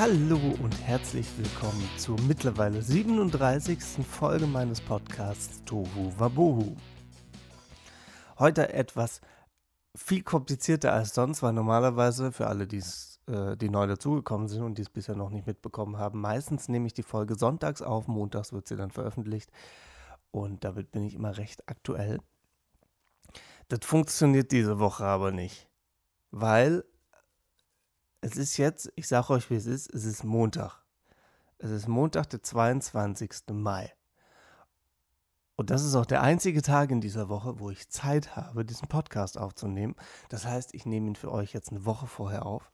Hallo und herzlich willkommen zur mittlerweile 37. Folge meines Podcasts Tohu Wabohu. Heute etwas viel komplizierter als sonst, weil normalerweise für alle, äh, die neu dazugekommen sind und es bisher noch nicht mitbekommen haben, meistens nehme ich die Folge sonntags auf, montags wird sie dann veröffentlicht und damit bin ich immer recht aktuell. Das funktioniert diese Woche aber nicht, weil es ist jetzt, ich sage euch, wie es ist, es ist Montag. Es ist Montag, der 22. Mai. Und das ist auch der einzige Tag in dieser Woche, wo ich Zeit habe, diesen Podcast aufzunehmen. Das heißt, ich nehme ihn für euch jetzt eine Woche vorher auf.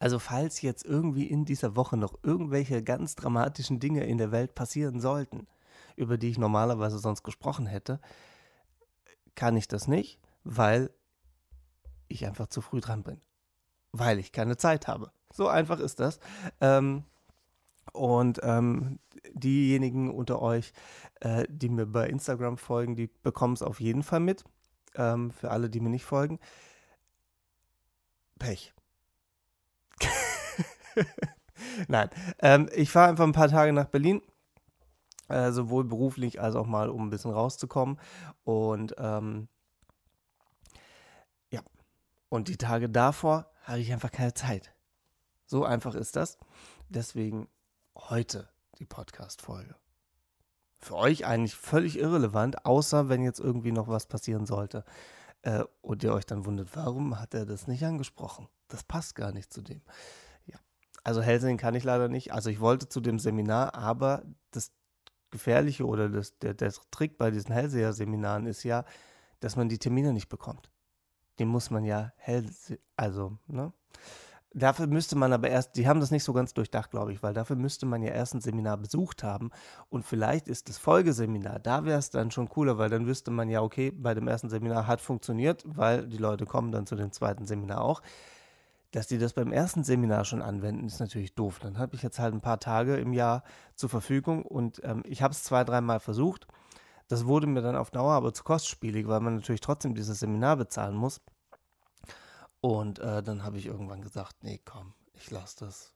Also falls jetzt irgendwie in dieser Woche noch irgendwelche ganz dramatischen Dinge in der Welt passieren sollten, über die ich normalerweise sonst gesprochen hätte, kann ich das nicht, weil ich einfach zu früh dran bin weil ich keine Zeit habe. So einfach ist das. Ähm, und ähm, diejenigen unter euch, äh, die mir bei Instagram folgen, die bekommen es auf jeden Fall mit. Ähm, für alle, die mir nicht folgen. Pech. Nein, ähm, ich fahre einfach ein paar Tage nach Berlin, äh, sowohl beruflich als auch mal, um ein bisschen rauszukommen. Und ähm, ja, und die Tage davor habe ich einfach keine Zeit. So einfach ist das. Deswegen heute die Podcast-Folge. Für euch eigentlich völlig irrelevant, außer wenn jetzt irgendwie noch was passieren sollte äh, und ihr euch dann wundert, warum hat er das nicht angesprochen? Das passt gar nicht zu dem. Ja. Also Helsing kann ich leider nicht. Also ich wollte zu dem Seminar, aber das Gefährliche oder das, der, der Trick bei diesen Hellseher-Seminaren ist ja, dass man die Termine nicht bekommt den muss man ja hell, also, ne? Dafür müsste man aber erst, die haben das nicht so ganz durchdacht, glaube ich, weil dafür müsste man ja erst ein Seminar besucht haben und vielleicht ist das Folgeseminar, da wäre es dann schon cooler, weil dann wüsste man ja, okay, bei dem ersten Seminar hat funktioniert, weil die Leute kommen dann zu dem zweiten Seminar auch. Dass die das beim ersten Seminar schon anwenden, ist natürlich doof. Dann habe ich jetzt halt ein paar Tage im Jahr zur Verfügung und ähm, ich habe es zwei, dreimal versucht das wurde mir dann auf Dauer aber zu kostspielig, weil man natürlich trotzdem dieses Seminar bezahlen muss. Und äh, dann habe ich irgendwann gesagt, nee, komm, ich lasse das.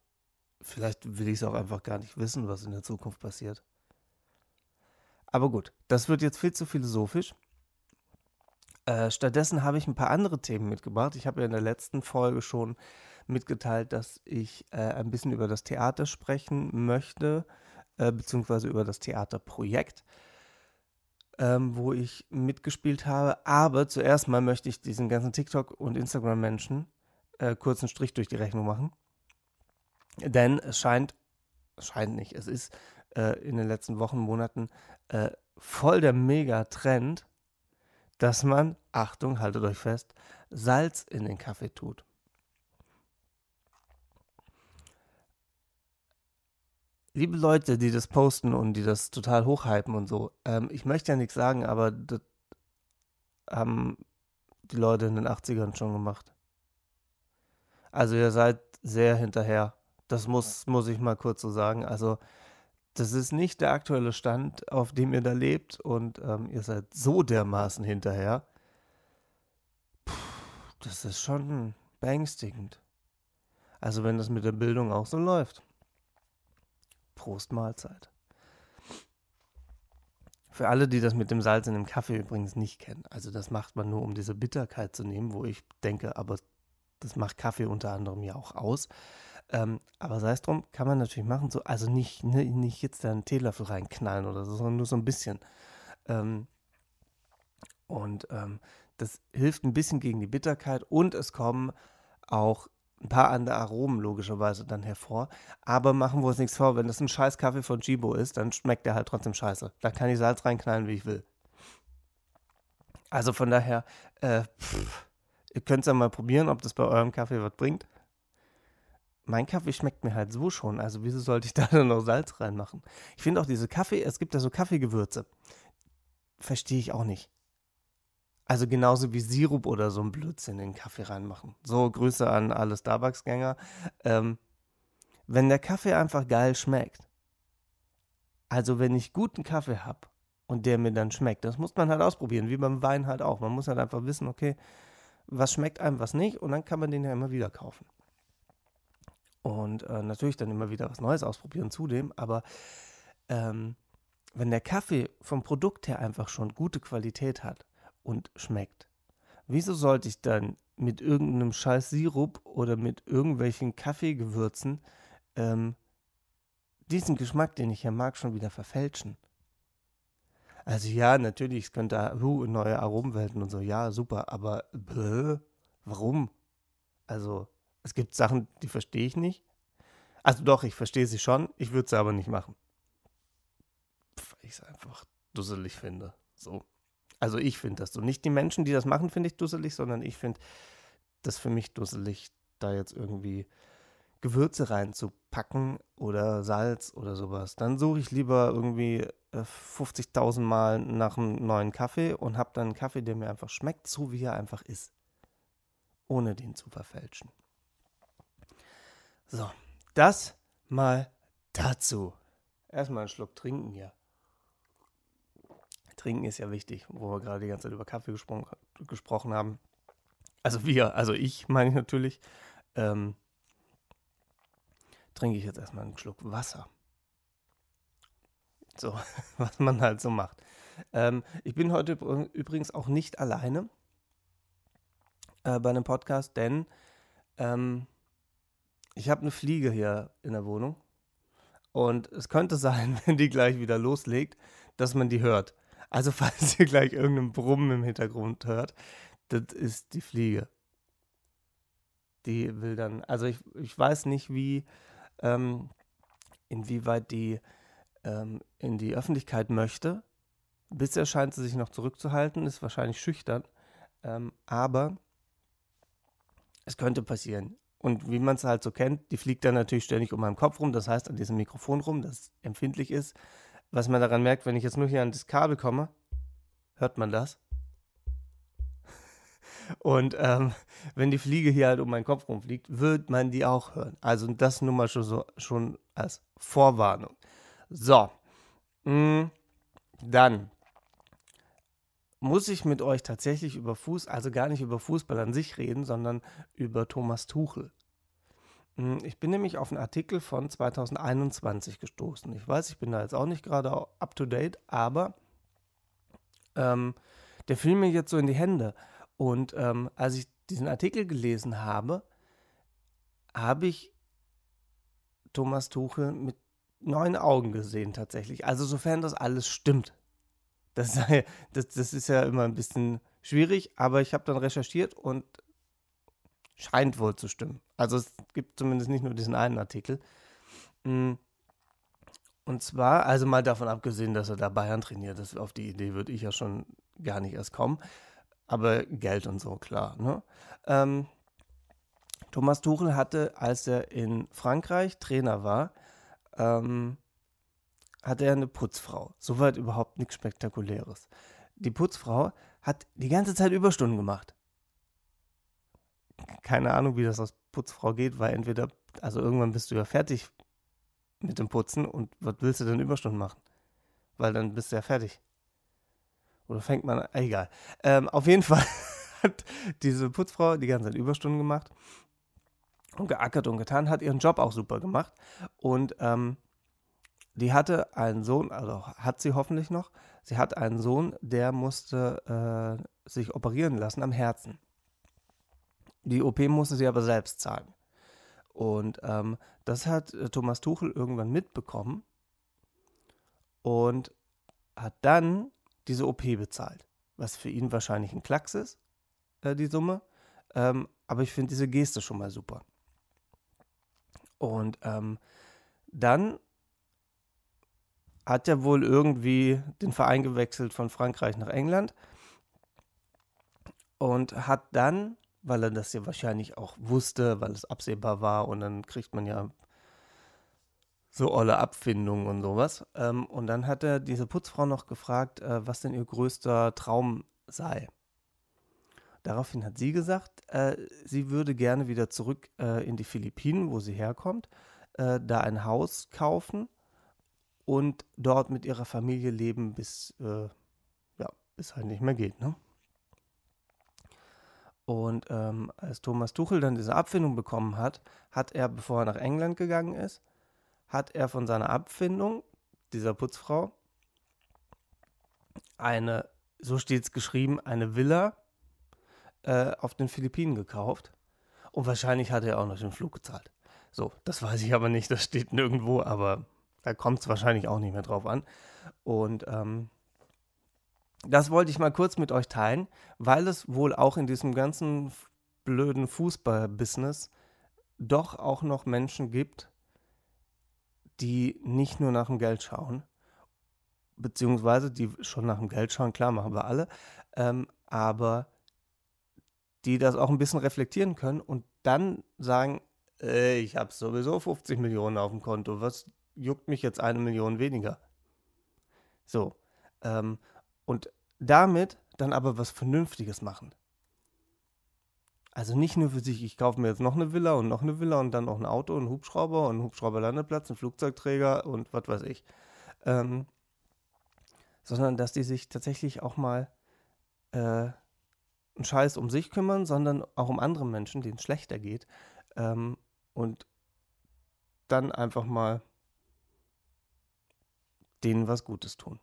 Vielleicht will ich es auch einfach gar nicht wissen, was in der Zukunft passiert. Aber gut, das wird jetzt viel zu philosophisch. Äh, stattdessen habe ich ein paar andere Themen mitgebracht. Ich habe ja in der letzten Folge schon mitgeteilt, dass ich äh, ein bisschen über das Theater sprechen möchte, äh, beziehungsweise über das Theaterprojekt ähm, wo ich mitgespielt habe. Aber zuerst mal möchte ich diesen ganzen TikTok- und Instagram-Menschen äh, kurzen Strich durch die Rechnung machen. Denn es scheint, scheint nicht, es ist äh, in den letzten Wochen, Monaten äh, voll der Mega-Trend, dass man, Achtung, haltet euch fest, Salz in den Kaffee tut. liebe Leute, die das posten und die das total hochhypen und so, ähm, ich möchte ja nichts sagen, aber das haben die Leute in den 80ern schon gemacht. Also ihr seid sehr hinterher. Das muss, muss ich mal kurz so sagen. Also das ist nicht der aktuelle Stand, auf dem ihr da lebt und ähm, ihr seid so dermaßen hinterher. Puh, das ist schon beängstigend. Also wenn das mit der Bildung auch so läuft. Prost Mahlzeit. Für alle, die das mit dem Salz in dem Kaffee übrigens nicht kennen. Also das macht man nur, um diese Bitterkeit zu nehmen, wo ich denke, aber das macht Kaffee unter anderem ja auch aus. Ähm, aber sei es drum, kann man natürlich machen. So, also nicht, ne, nicht jetzt da einen Teelöffel reinknallen oder so, sondern nur so ein bisschen. Ähm, und ähm, das hilft ein bisschen gegen die Bitterkeit und es kommen auch ein paar andere Aromen logischerweise dann hervor. Aber machen wir uns nichts vor, wenn das ein scheiß Kaffee von Jibo ist, dann schmeckt der halt trotzdem scheiße. Da kann ich Salz reinknallen, wie ich will. Also von daher, äh, pff, ihr könnt es ja mal probieren, ob das bei eurem Kaffee was bringt. Mein Kaffee schmeckt mir halt so schon, also wieso sollte ich da dann noch Salz reinmachen? Ich finde auch diese Kaffee, es gibt ja so Kaffeegewürze. Verstehe ich auch nicht. Also genauso wie Sirup oder so ein Blödsinn in den Kaffee reinmachen. So, Grüße an alle Starbucks-Gänger. Ähm, wenn der Kaffee einfach geil schmeckt, also wenn ich guten Kaffee habe und der mir dann schmeckt, das muss man halt ausprobieren, wie beim Wein halt auch. Man muss halt einfach wissen, okay, was schmeckt einem, was nicht und dann kann man den ja immer wieder kaufen. Und äh, natürlich dann immer wieder was Neues ausprobieren zudem, aber ähm, wenn der Kaffee vom Produkt her einfach schon gute Qualität hat, und schmeckt. Wieso sollte ich dann mit irgendeinem scheiß Sirup oder mit irgendwelchen Kaffeegewürzen ähm, diesen Geschmack, den ich ja mag, schon wieder verfälschen? Also ja, natürlich, es könnte uh, neue Aromenwelten und so, ja, super, aber bläh, warum? Also, es gibt Sachen, die verstehe ich nicht. Also doch, ich verstehe sie schon, ich würde sie aber nicht machen. Weil ich es einfach dusselig finde. So. Also ich finde das so. Nicht die Menschen, die das machen, finde ich dusselig, sondern ich finde das für mich dusselig, da jetzt irgendwie Gewürze reinzupacken oder Salz oder sowas. Dann suche ich lieber irgendwie 50.000 äh, Mal nach einem neuen Kaffee und habe dann einen Kaffee, der mir einfach schmeckt, so wie er einfach ist. Ohne den zu verfälschen. So, das mal dazu. Erstmal einen Schluck trinken hier. Trinken ist ja wichtig, wo wir gerade die ganze Zeit über Kaffee gesprochen, gesprochen haben. Also wir, also ich meine natürlich, ähm, trinke ich jetzt erstmal einen Schluck Wasser. So, was man halt so macht. Ähm, ich bin heute übrigens auch nicht alleine äh, bei einem Podcast, denn ähm, ich habe eine Fliege hier in der Wohnung. Und es könnte sein, wenn die gleich wieder loslegt, dass man die hört. Also falls ihr gleich irgendein Brummen im Hintergrund hört, das ist die Fliege. Die will dann, also ich, ich weiß nicht, wie, ähm, inwieweit die ähm, in die Öffentlichkeit möchte. Bisher scheint sie sich noch zurückzuhalten, ist wahrscheinlich schüchtern, ähm, aber es könnte passieren. Und wie man es halt so kennt, die fliegt dann natürlich ständig um meinen Kopf rum, das heißt an diesem Mikrofon rum, das empfindlich ist. Was man daran merkt, wenn ich jetzt nur hier an das Kabel komme, hört man das. Und ähm, wenn die Fliege hier halt um meinen Kopf rumfliegt, wird man die auch hören. Also das nur mal schon, so, schon als Vorwarnung. So, mm, dann muss ich mit euch tatsächlich über Fuß, also gar nicht über Fußball an sich reden, sondern über Thomas Tuchel. Hm, ich bin nämlich auf einen Artikel von 2021 gestoßen. Ich weiß, ich bin da jetzt auch nicht gerade up to date, aber ähm, der fiel mir jetzt so in die Hände. Und ähm, als ich diesen Artikel gelesen habe, habe ich Thomas Tuchel mit neuen Augen gesehen tatsächlich. Also sofern das alles stimmt. Das, das, das ist ja immer ein bisschen schwierig, aber ich habe dann recherchiert und Scheint wohl zu stimmen. Also es gibt zumindest nicht nur diesen einen Artikel. Mm. Und zwar, also mal davon abgesehen, dass er da Bayern trainiert, das, auf die Idee würde ich ja schon gar nicht erst kommen. Aber Geld und so, klar. Ne? Ähm, Thomas Tuchel hatte, als er in Frankreich Trainer war, ähm, hatte er eine Putzfrau. Soweit überhaupt nichts Spektakuläres. Die Putzfrau hat die ganze Zeit Überstunden gemacht keine Ahnung, wie das aus Putzfrau geht, weil entweder, also irgendwann bist du ja fertig mit dem Putzen und was willst du denn Überstunden machen? Weil dann bist du ja fertig. Oder fängt man, ah, egal. Ähm, auf jeden Fall hat diese Putzfrau die ganze Zeit Überstunden gemacht und geackert und getan, hat ihren Job auch super gemacht. Und ähm, die hatte einen Sohn, also hat sie hoffentlich noch, sie hat einen Sohn, der musste äh, sich operieren lassen am Herzen. Die OP musste sie aber selbst zahlen. Und ähm, das hat äh, Thomas Tuchel irgendwann mitbekommen und hat dann diese OP bezahlt, was für ihn wahrscheinlich ein Klacks ist, äh, die Summe. Ähm, aber ich finde diese Geste schon mal super. Und ähm, dann hat er wohl irgendwie den Verein gewechselt von Frankreich nach England und hat dann weil er das ja wahrscheinlich auch wusste, weil es absehbar war und dann kriegt man ja so olle Abfindungen und sowas. Ähm, und dann hat er diese Putzfrau noch gefragt, äh, was denn ihr größter Traum sei. Daraufhin hat sie gesagt, äh, sie würde gerne wieder zurück äh, in die Philippinen, wo sie herkommt, äh, da ein Haus kaufen und dort mit ihrer Familie leben, bis, äh, ja, bis halt nicht mehr geht. Ne? Und ähm, als Thomas Tuchel dann diese Abfindung bekommen hat, hat er, bevor er nach England gegangen ist, hat er von seiner Abfindung dieser Putzfrau eine, so steht es geschrieben, eine Villa äh, auf den Philippinen gekauft. Und wahrscheinlich hat er auch noch den Flug gezahlt. So, das weiß ich aber nicht, das steht nirgendwo, aber da kommt es wahrscheinlich auch nicht mehr drauf an. Und ähm, das wollte ich mal kurz mit euch teilen, weil es wohl auch in diesem ganzen blöden Fußball-Business doch auch noch Menschen gibt, die nicht nur nach dem Geld schauen, beziehungsweise die schon nach dem Geld schauen, klar machen wir alle, ähm, aber die das auch ein bisschen reflektieren können und dann sagen, äh, ich habe sowieso 50 Millionen auf dem Konto, was juckt mich jetzt eine Million weniger? So, ähm, und damit dann aber was Vernünftiges machen. Also nicht nur für sich, ich kaufe mir jetzt noch eine Villa und noch eine Villa und dann noch ein Auto und einen Hubschrauber und einen Hubschrauberlandeplatz, einen Flugzeugträger und was weiß ich. Ähm, sondern dass die sich tatsächlich auch mal äh, einen Scheiß um sich kümmern, sondern auch um andere Menschen, denen es schlechter geht. Ähm, und dann einfach mal denen was Gutes tun.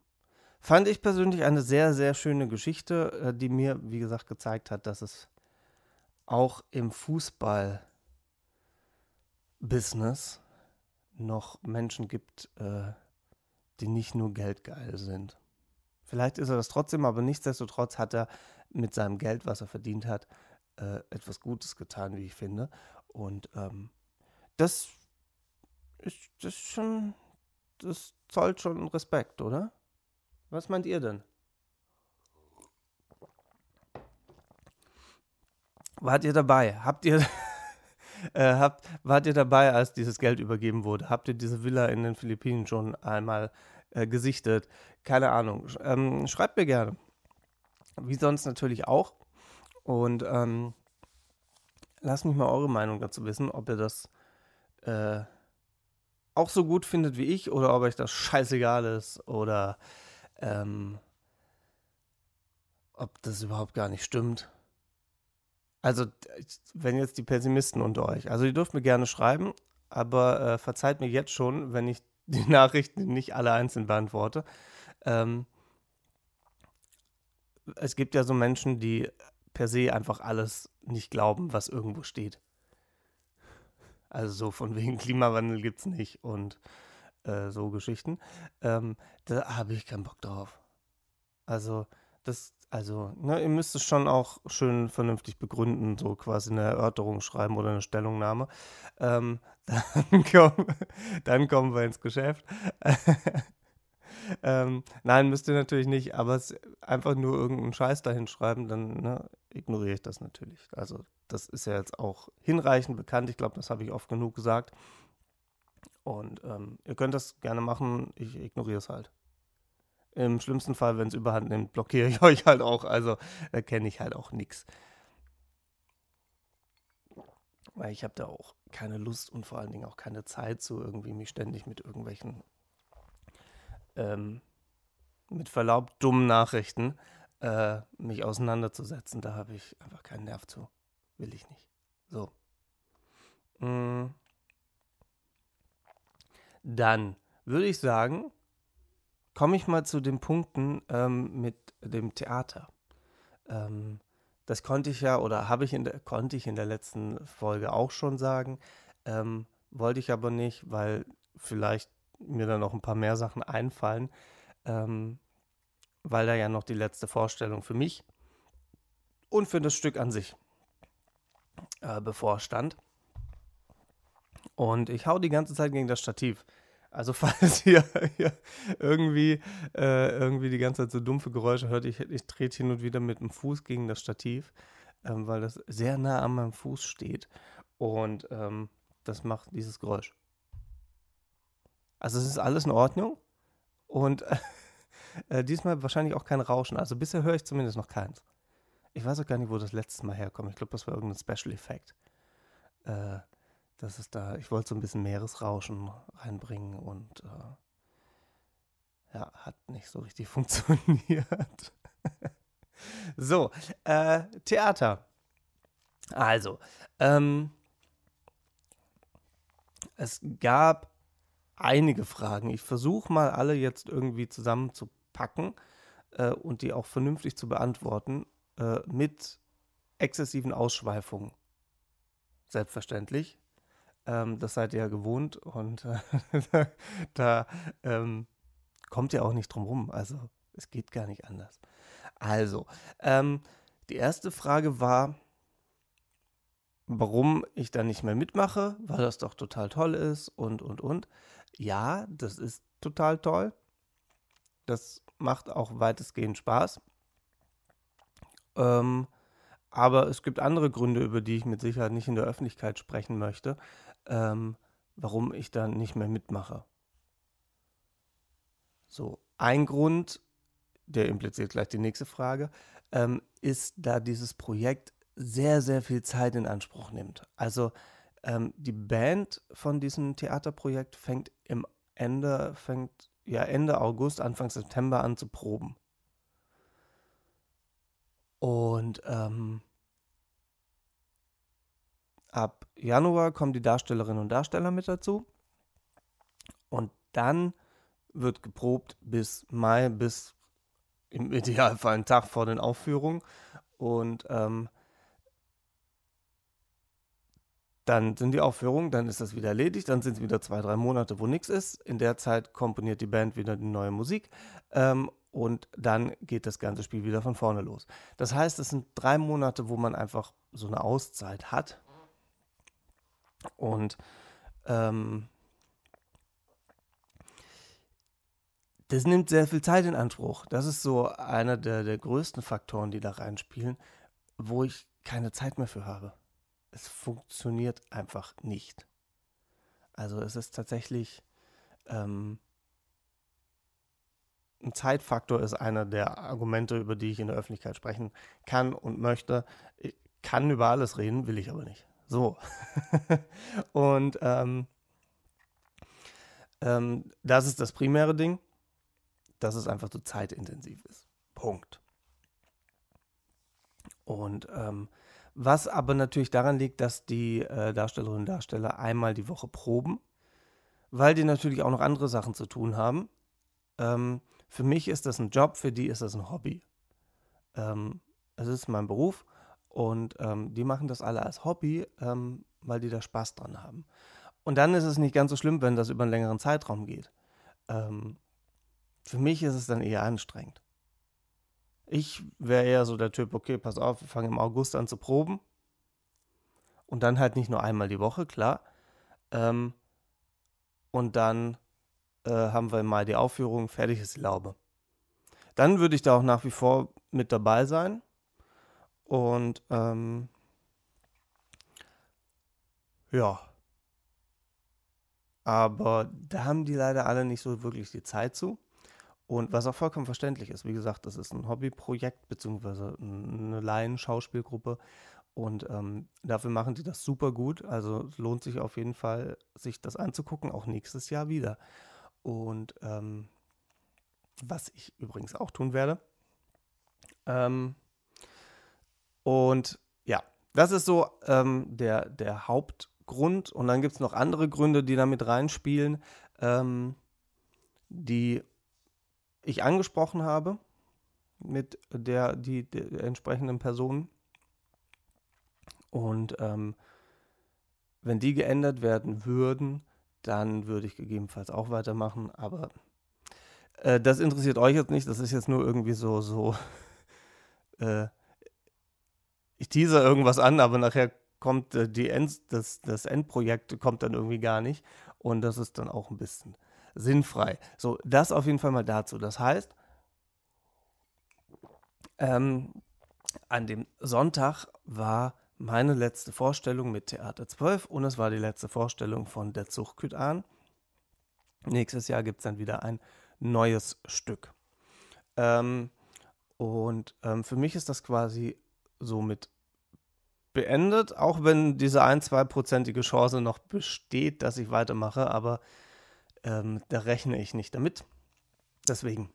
Fand ich persönlich eine sehr, sehr schöne Geschichte, äh, die mir, wie gesagt, gezeigt hat, dass es auch im Fußball-Business noch Menschen gibt, äh, die nicht nur geldgeil sind. Vielleicht ist er das trotzdem, aber nichtsdestotrotz hat er mit seinem Geld, was er verdient hat, äh, etwas Gutes getan, wie ich finde. Und ähm, das ist das schon, das zollt schon Respekt, oder? Was meint ihr denn? Wart ihr dabei? Habt ihr, äh, habt, wart ihr dabei, als dieses Geld übergeben wurde? Habt ihr diese Villa in den Philippinen schon einmal äh, gesichtet? Keine Ahnung. Sch ähm, schreibt mir gerne. Wie sonst natürlich auch. Und ähm, lasst mich mal eure Meinung dazu wissen, ob ihr das äh, auch so gut findet wie ich oder ob euch das scheißegal ist oder ähm, ob das überhaupt gar nicht stimmt. Also, wenn jetzt die Pessimisten unter euch, also ihr dürft mir gerne schreiben, aber äh, verzeiht mir jetzt schon, wenn ich die Nachrichten nicht alle einzeln beantworte. Ähm, es gibt ja so Menschen, die per se einfach alles nicht glauben, was irgendwo steht. Also so von wegen Klimawandel gibt es nicht und äh, so Geschichten. Ähm, da habe ich keinen Bock drauf. Also, das, also, ne, ihr müsst es schon auch schön vernünftig begründen, so quasi eine Erörterung schreiben oder eine Stellungnahme. Ähm, dann, komm, dann kommen wir ins Geschäft. ähm, nein, müsst ihr natürlich nicht, aber es, einfach nur irgendeinen Scheiß dahin schreiben, dann ne, ignoriere ich das natürlich. Also, das ist ja jetzt auch hinreichend bekannt. Ich glaube, das habe ich oft genug gesagt. Und ähm, ihr könnt das gerne machen, ich ignoriere es halt. Im schlimmsten Fall, wenn es überhand nimmt, blockiere ich euch halt auch. Also erkenne ich halt auch nichts. Weil ich habe da auch keine Lust und vor allen Dingen auch keine Zeit so irgendwie mich ständig mit irgendwelchen, ähm, mit Verlaub, dummen Nachrichten äh, mich auseinanderzusetzen. Da habe ich einfach keinen Nerv zu. Will ich nicht. So. Mm dann würde ich sagen, komme ich mal zu den Punkten ähm, mit dem Theater. Ähm, das konnte ich ja oder habe ich in der, konnte ich in der letzten Folge auch schon sagen, ähm, wollte ich aber nicht, weil vielleicht mir dann noch ein paar mehr Sachen einfallen, ähm, weil da ja noch die letzte Vorstellung für mich und für das Stück an sich äh, bevorstand. Und ich hau die ganze Zeit gegen das Stativ. Also falls ihr, ihr irgendwie, äh, irgendwie die ganze Zeit so dumpfe Geräusche hört, ich, ich trete hin und wieder mit dem Fuß gegen das Stativ, ähm, weil das sehr nah an meinem Fuß steht. Und ähm, das macht dieses Geräusch. Also es ist alles in Ordnung. Und äh, diesmal wahrscheinlich auch kein Rauschen. Also bisher höre ich zumindest noch keins. Ich weiß auch gar nicht, wo das letzte Mal herkommt. Ich glaube, das war irgendein Special Effekt. Äh, das ist da, ich wollte so ein bisschen Meeresrauschen reinbringen und äh, ja, hat nicht so richtig funktioniert. so, äh, Theater. Also, ähm, es gab einige Fragen. Ich versuche mal alle jetzt irgendwie zusammenzupacken äh, und die auch vernünftig zu beantworten äh, mit exzessiven Ausschweifungen. Selbstverständlich ähm, das seid ihr ja gewohnt und äh, da ähm, kommt ihr auch nicht drum rum. Also es geht gar nicht anders. Also, ähm, die erste Frage war, warum ich da nicht mehr mitmache, weil das doch total toll ist und, und, und. Ja, das ist total toll. Das macht auch weitestgehend Spaß. Ähm, aber es gibt andere Gründe, über die ich mit Sicherheit nicht in der Öffentlichkeit sprechen möchte, ähm, warum ich da nicht mehr mitmache. So, ein Grund, der impliziert gleich die nächste Frage, ähm, ist, da dieses Projekt sehr, sehr viel Zeit in Anspruch nimmt. Also ähm, die Band von diesem Theaterprojekt fängt im Ende, fängt ja Ende August, Anfang September an zu proben. Und ähm, Ab Januar kommen die Darstellerinnen und Darsteller mit dazu. Und dann wird geprobt bis Mai, bis im Idealfall einen Tag vor den Aufführungen. Und ähm, dann sind die Aufführungen, dann ist das wieder erledigt, dann sind es wieder zwei, drei Monate, wo nichts ist. In der Zeit komponiert die Band wieder die neue Musik ähm, und dann geht das ganze Spiel wieder von vorne los. Das heißt, es sind drei Monate, wo man einfach so eine Auszeit hat, und ähm, das nimmt sehr viel Zeit in Anspruch. Das ist so einer der, der größten Faktoren, die da reinspielen, wo ich keine Zeit mehr für habe. Es funktioniert einfach nicht. Also es ist tatsächlich ähm, ein Zeitfaktor ist einer der Argumente, über die ich in der Öffentlichkeit sprechen kann und möchte. Ich kann über alles reden, will ich aber nicht. So. und ähm, ähm, das ist das primäre Ding, dass es einfach so zeitintensiv ist. Punkt. Und ähm, was aber natürlich daran liegt, dass die äh, Darstellerinnen und Darsteller einmal die Woche proben, weil die natürlich auch noch andere Sachen zu tun haben. Ähm, für mich ist das ein Job, für die ist das ein Hobby. Ähm, es ist mein Beruf und ähm, die machen das alle als Hobby, ähm, weil die da Spaß dran haben. Und dann ist es nicht ganz so schlimm, wenn das über einen längeren Zeitraum geht. Ähm, für mich ist es dann eher anstrengend. Ich wäre eher so der Typ, okay, pass auf, wir fangen im August an zu proben. Und dann halt nicht nur einmal die Woche, klar. Ähm, und dann äh, haben wir mal die Aufführung, fertig ist die Laube. Dann würde ich da auch nach wie vor mit dabei sein und ähm, ja. Aber da haben die leider alle nicht so wirklich die Zeit zu. Und was auch vollkommen verständlich ist, wie gesagt, das ist ein Hobbyprojekt beziehungsweise eine Laien-Schauspielgruppe. Und ähm, dafür machen die das super gut. Also lohnt sich auf jeden Fall, sich das anzugucken, auch nächstes Jahr wieder. Und ähm, was ich übrigens auch tun werde. Ähm, und ja, das ist so ähm, der, der Hauptgrund. Und dann gibt es noch andere Gründe, die damit reinspielen, ähm, die ich angesprochen habe mit der, die, der entsprechenden Person. Und ähm, wenn die geändert werden würden, dann würde ich gegebenenfalls auch weitermachen. Aber äh, das interessiert euch jetzt nicht. Das ist jetzt nur irgendwie so, so äh, ich tease irgendwas an, aber nachher kommt äh, die End, das, das Endprojekt kommt dann irgendwie gar nicht. Und das ist dann auch ein bisschen sinnfrei. So, das auf jeden Fall mal dazu. Das heißt, ähm, an dem Sonntag war meine letzte Vorstellung mit Theater 12 und es war die letzte Vorstellung von Der Zug an. Nächstes Jahr gibt es dann wieder ein neues Stück. Ähm, und ähm, für mich ist das quasi somit beendet, auch wenn diese ein-, zweiprozentige Chance noch besteht, dass ich weitermache, aber ähm, da rechne ich nicht damit. Deswegen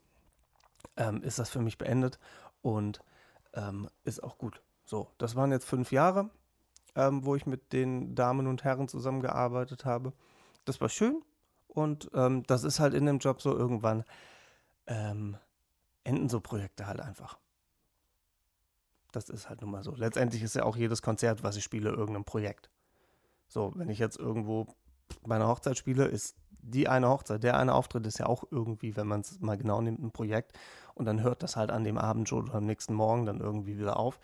ähm, ist das für mich beendet und ähm, ist auch gut. So, das waren jetzt fünf Jahre, ähm, wo ich mit den Damen und Herren zusammengearbeitet habe. Das war schön und ähm, das ist halt in dem Job so irgendwann ähm, enden so Projekte halt einfach. Das ist halt nun mal so. Letztendlich ist ja auch jedes Konzert, was ich spiele, irgendein Projekt. So, wenn ich jetzt irgendwo meine Hochzeit spiele, ist die eine Hochzeit, der eine Auftritt ist ja auch irgendwie, wenn man es mal genau nimmt, ein Projekt. Und dann hört das halt an dem Abend schon oder am nächsten Morgen dann irgendwie wieder auf.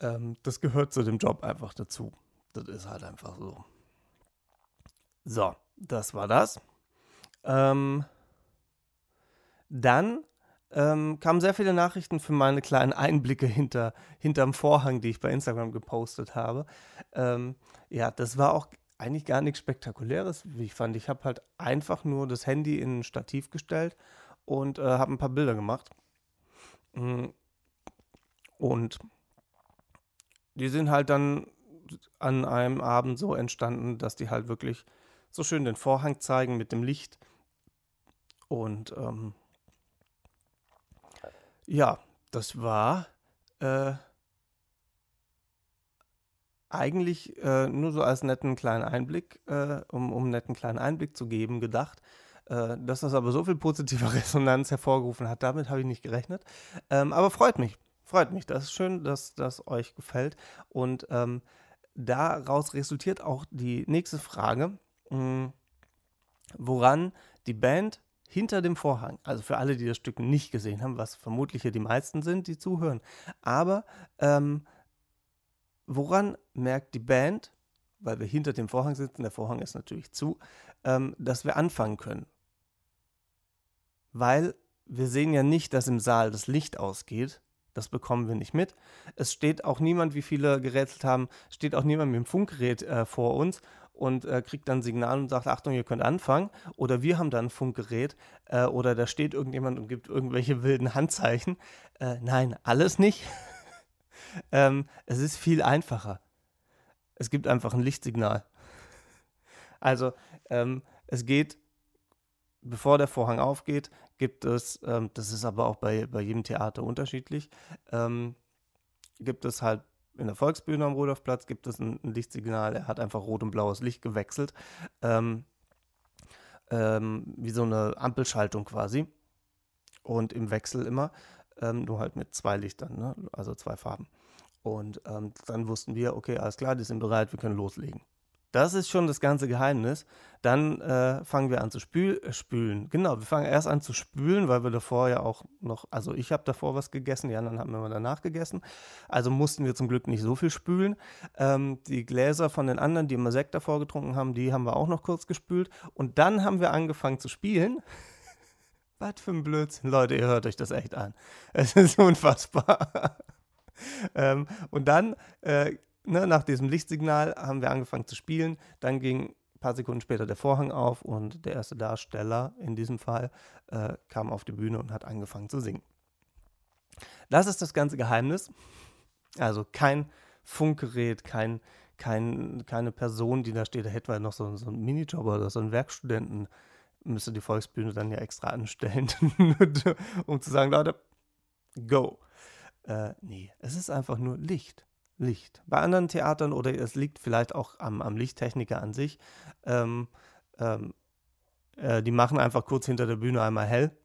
Ähm, das gehört zu dem Job einfach dazu. Das ist halt einfach so. So, das war das. Ähm, dann ähm, kamen sehr viele Nachrichten für meine kleinen Einblicke hinter, hinterm Vorhang, die ich bei Instagram gepostet habe. Ähm, ja, das war auch eigentlich gar nichts Spektakuläres, wie ich fand. Ich habe halt einfach nur das Handy in ein Stativ gestellt und äh, habe ein paar Bilder gemacht. Mm. Und die sind halt dann an einem Abend so entstanden, dass die halt wirklich so schön den Vorhang zeigen mit dem Licht. Und ähm, ja, das war, äh eigentlich, äh, nur so als netten kleinen Einblick, äh, um, um netten kleinen Einblick zu geben, gedacht. Äh, dass das aber so viel positive Resonanz hervorgerufen hat, damit habe ich nicht gerechnet. Ähm, aber freut mich, freut mich. Das ist schön, dass das euch gefällt. Und ähm, daraus resultiert auch die nächste Frage, mh, hm, woran die Band hinter dem Vorhang. Also für alle, die das Stück nicht gesehen haben, was vermutlich hier die meisten sind, die zuhören. Aber ähm, woran merkt die Band, weil wir hinter dem Vorhang sitzen, der Vorhang ist natürlich zu, ähm, dass wir anfangen können? Weil wir sehen ja nicht, dass im Saal das Licht ausgeht. Das bekommen wir nicht mit. Es steht auch niemand, wie viele gerätselt haben, steht auch niemand mit dem Funkgerät äh, vor uns und äh, kriegt dann Signal und sagt, Achtung, ihr könnt anfangen. Oder wir haben dann ein Funkgerät äh, oder da steht irgendjemand und gibt irgendwelche wilden Handzeichen. Äh, nein, alles nicht. ähm, es ist viel einfacher. Es gibt einfach ein Lichtsignal. Also ähm, es geht, bevor der Vorhang aufgeht, gibt es, ähm, das ist aber auch bei, bei jedem Theater unterschiedlich, ähm, gibt es halt in der Volksbühne am Rudolfplatz gibt es ein, ein Lichtsignal. Er hat einfach rot und blaues Licht gewechselt. Ähm, ähm, wie so eine Ampelschaltung quasi. Und im Wechsel immer. Ähm, nur halt mit zwei Lichtern, ne? also zwei Farben. Und ähm, dann wussten wir, okay, alles klar, die sind bereit, wir können loslegen. Das ist schon das ganze Geheimnis. Dann äh, fangen wir an zu spül äh, spülen. Genau, wir fangen erst an zu spülen, weil wir davor ja auch noch, also ich habe davor was gegessen, die anderen haben immer danach gegessen. Also mussten wir zum Glück nicht so viel spülen. Ähm, die Gläser von den anderen, die immer Sekt davor getrunken haben, die haben wir auch noch kurz gespült. Und dann haben wir angefangen zu spielen. was für ein Blödsinn. Leute, ihr hört euch das echt an. Es ist unfassbar. ähm, und dann äh, ne, nach diesem Lichtsignal haben wir angefangen zu spielen. Dann ging ein paar Sekunden später der Vorhang auf und der erste Darsteller in diesem Fall äh, kam auf die Bühne und hat angefangen zu singen. Das ist das ganze Geheimnis. Also kein Funkgerät, kein, kein, keine Person, die da steht. Da hätten wir noch so, so einen Minijobber oder so einen Werkstudenten, müsste die Volksbühne dann ja extra anstellen, um zu sagen, Leute, go. Äh, nee, es ist einfach nur Licht. Licht. Bei anderen Theatern oder es liegt vielleicht auch am, am Lichttechniker an sich. Ähm, ähm, äh, die machen einfach kurz hinter der Bühne einmal hell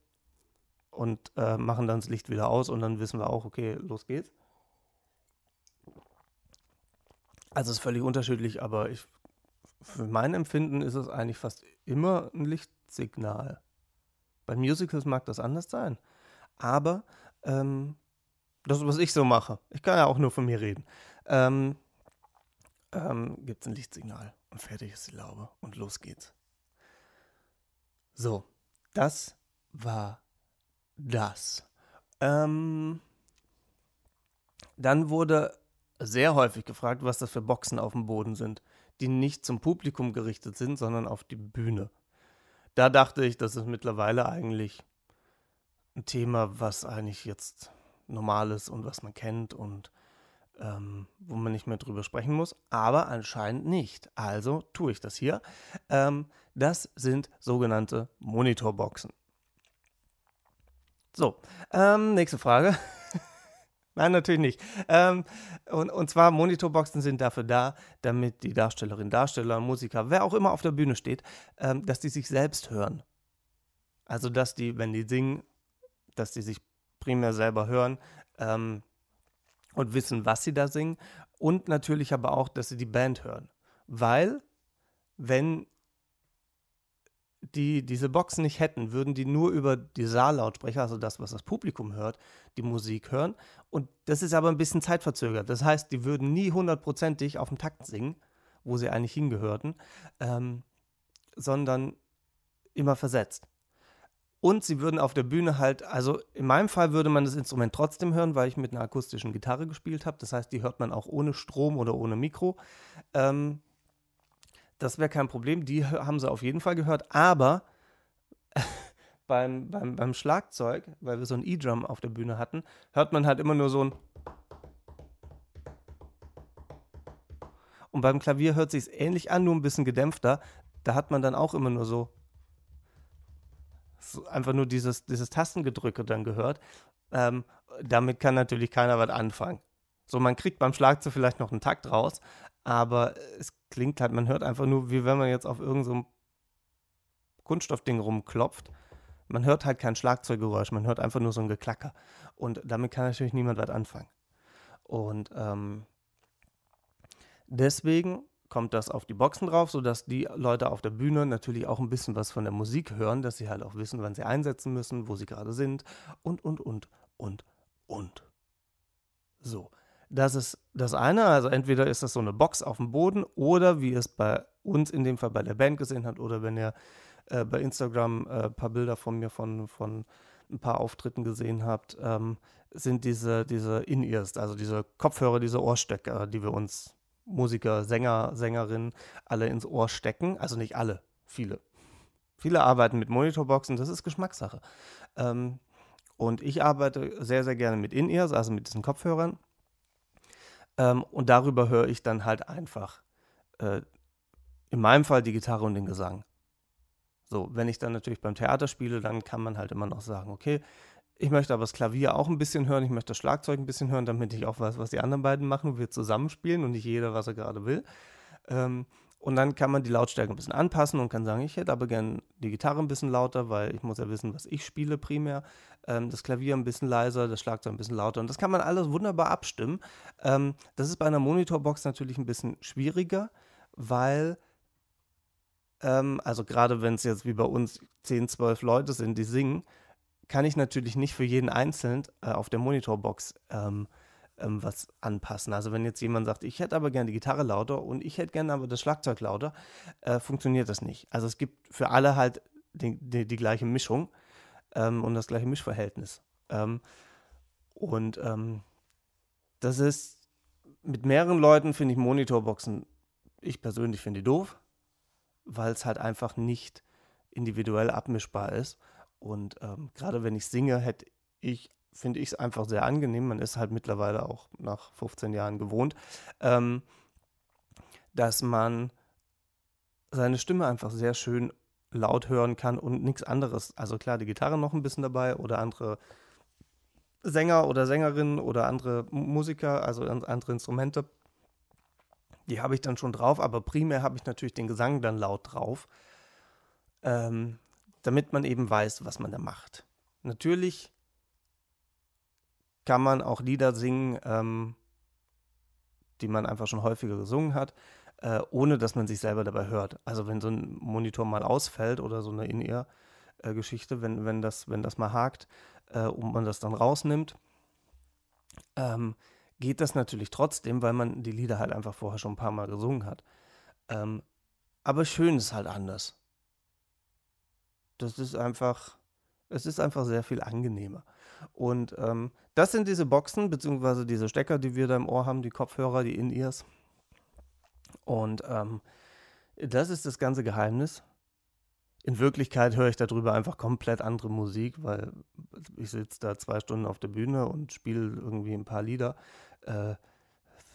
und äh, machen dann das Licht wieder aus und dann wissen wir auch, okay, los geht's. Also es ist völlig unterschiedlich, aber ich, für mein Empfinden ist es eigentlich fast immer ein Lichtsignal. Bei Musicals mag das anders sein, aber ähm, das was ich so mache. Ich kann ja auch nur von mir reden. Ähm, ähm, Gibt es ein Lichtsignal und fertig ist die Laube und los geht's. So, das war das. Ähm, dann wurde sehr häufig gefragt, was das für Boxen auf dem Boden sind, die nicht zum Publikum gerichtet sind, sondern auf die Bühne. Da dachte ich, das ist mittlerweile eigentlich ein Thema, was eigentlich jetzt normal ist und was man kennt und ähm, wo man nicht mehr drüber sprechen muss, aber anscheinend nicht. Also tue ich das hier. Ähm, das sind sogenannte Monitorboxen. So, ähm, nächste Frage. Nein, natürlich nicht. Ähm, und, und zwar Monitorboxen sind dafür da, damit die Darstellerin, Darsteller, Musiker, wer auch immer auf der Bühne steht, ähm, dass die sich selbst hören. Also dass die, wenn die singen, dass die sich primär selber hören ähm, und wissen, was sie da singen. Und natürlich aber auch, dass sie die Band hören. Weil, wenn die diese Boxen nicht hätten, würden die nur über die Saallautsprecher, also das, was das Publikum hört, die Musik hören. Und das ist aber ein bisschen zeitverzögert. Das heißt, die würden nie hundertprozentig auf dem Takt singen, wo sie eigentlich hingehörten, ähm, sondern immer versetzt. Und sie würden auf der Bühne halt, also in meinem Fall würde man das Instrument trotzdem hören, weil ich mit einer akustischen Gitarre gespielt habe. Das heißt, die hört man auch ohne Strom oder ohne Mikro. Ähm, das wäre kein Problem, die haben sie auf jeden Fall gehört. Aber beim, beim, beim Schlagzeug, weil wir so ein E-Drum auf der Bühne hatten, hört man halt immer nur so ein. Und beim Klavier hört sich ähnlich an, nur ein bisschen gedämpfter. Da hat man dann auch immer nur so einfach nur dieses, dieses Tastengedrücke dann gehört. Ähm, damit kann natürlich keiner was anfangen. So, man kriegt beim Schlagzeug vielleicht noch einen Takt raus, aber es klingt halt, man hört einfach nur, wie wenn man jetzt auf irgendeinem so Kunststoffding rumklopft. Man hört halt kein Schlagzeuggeräusch, man hört einfach nur so ein Geklacker. Und damit kann natürlich niemand was anfangen. Und ähm, deswegen kommt das auf die Boxen drauf, sodass die Leute auf der Bühne natürlich auch ein bisschen was von der Musik hören, dass sie halt auch wissen, wann sie einsetzen müssen, wo sie gerade sind und, und, und, und, und. So, das ist das eine. Also entweder ist das so eine Box auf dem Boden oder wie es bei uns in dem Fall bei der Band gesehen hat oder wenn ihr äh, bei Instagram äh, ein äh, paar Bilder von mir von, von ein paar Auftritten gesehen habt, ähm, sind diese, diese In-Ears, also diese Kopfhörer, diese Ohrstecker, die wir uns Musiker, Sänger, Sängerin alle ins Ohr stecken. Also nicht alle, viele. Viele arbeiten mit Monitorboxen, das ist Geschmackssache. Ähm, und ich arbeite sehr, sehr gerne mit In-Ears, also mit diesen Kopfhörern. Ähm, und darüber höre ich dann halt einfach, äh, in meinem Fall die Gitarre und den Gesang. So, wenn ich dann natürlich beim Theater spiele, dann kann man halt immer noch sagen, okay, ich möchte aber das Klavier auch ein bisschen hören, ich möchte das Schlagzeug ein bisschen hören, damit ich auch weiß, was die anderen beiden machen und wir zusammenspielen und nicht jeder, was er gerade will. Ähm, und dann kann man die Lautstärke ein bisschen anpassen und kann sagen, ich hätte aber gern die Gitarre ein bisschen lauter, weil ich muss ja wissen, was ich spiele primär. Ähm, das Klavier ein bisschen leiser, das Schlagzeug ein bisschen lauter. Und das kann man alles wunderbar abstimmen. Ähm, das ist bei einer Monitorbox natürlich ein bisschen schwieriger, weil, ähm, also gerade wenn es jetzt wie bei uns 10, 12 Leute sind, die singen, kann ich natürlich nicht für jeden einzeln äh, auf der Monitorbox ähm, ähm, was anpassen. Also wenn jetzt jemand sagt, ich hätte aber gerne die Gitarre lauter und ich hätte gerne aber das Schlagzeug lauter, äh, funktioniert das nicht. Also es gibt für alle halt die, die, die gleiche Mischung ähm, und das gleiche Mischverhältnis. Ähm, und ähm, das ist mit mehreren Leuten finde ich Monitorboxen, ich persönlich finde die doof, weil es halt einfach nicht individuell abmischbar ist. Und ähm, gerade wenn ich singe, hätte ich, finde ich es einfach sehr angenehm. Man ist halt mittlerweile auch nach 15 Jahren gewohnt, ähm, dass man seine Stimme einfach sehr schön laut hören kann und nichts anderes. Also klar, die Gitarre noch ein bisschen dabei oder andere Sänger oder Sängerinnen oder andere Musiker, also andere Instrumente. Die habe ich dann schon drauf, aber primär habe ich natürlich den Gesang dann laut drauf. Ähm, damit man eben weiß, was man da macht. Natürlich kann man auch Lieder singen, ähm, die man einfach schon häufiger gesungen hat, äh, ohne dass man sich selber dabei hört. Also wenn so ein Monitor mal ausfällt oder so eine In-Ear-Geschichte, wenn, wenn, das, wenn das mal hakt äh, und man das dann rausnimmt, ähm, geht das natürlich trotzdem, weil man die Lieder halt einfach vorher schon ein paar Mal gesungen hat. Ähm, aber schön ist halt anders das ist einfach, es ist einfach sehr viel angenehmer. Und ähm, das sind diese Boxen, beziehungsweise diese Stecker, die wir da im Ohr haben, die Kopfhörer, die In-Ears. Und ähm, das ist das ganze Geheimnis. In Wirklichkeit höre ich darüber einfach komplett andere Musik, weil ich sitze da zwei Stunden auf der Bühne und spiele irgendwie ein paar Lieder. Äh,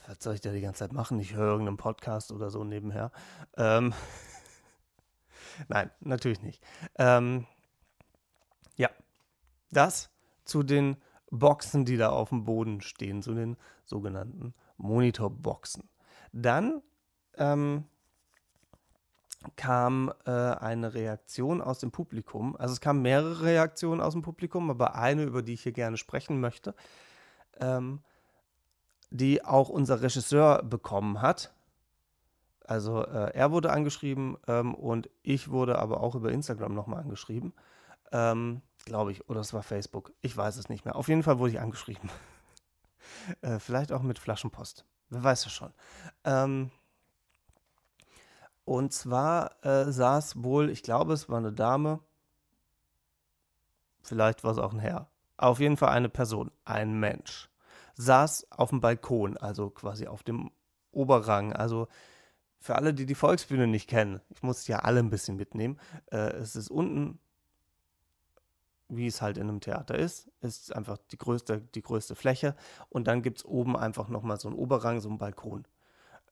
was soll ich da die ganze Zeit machen? Ich höre irgendeinen Podcast oder so nebenher. Ähm, Nein, natürlich nicht. Ähm, ja, das zu den Boxen, die da auf dem Boden stehen, zu den sogenannten Monitorboxen. Dann ähm, kam äh, eine Reaktion aus dem Publikum. Also es kamen mehrere Reaktionen aus dem Publikum, aber eine, über die ich hier gerne sprechen möchte, ähm, die auch unser Regisseur bekommen hat, also äh, er wurde angeschrieben ähm, und ich wurde aber auch über Instagram nochmal angeschrieben. Ähm, Glaube ich, oder es war Facebook. Ich weiß es nicht mehr. Auf jeden Fall wurde ich angeschrieben. äh, vielleicht auch mit Flaschenpost. Wer weiß es schon. Ähm, und zwar äh, saß wohl, ich glaube, es war eine Dame. Vielleicht war es auch ein Herr. Auf jeden Fall eine Person, ein Mensch. Saß auf dem Balkon, also quasi auf dem Oberrang. Also für alle, die die Volksbühne nicht kennen, ich muss ja alle ein bisschen mitnehmen. Äh, es ist unten, wie es halt in einem Theater ist, ist einfach die größte, die größte Fläche. Und dann gibt es oben einfach nochmal so einen Oberrang, so einen Balkon,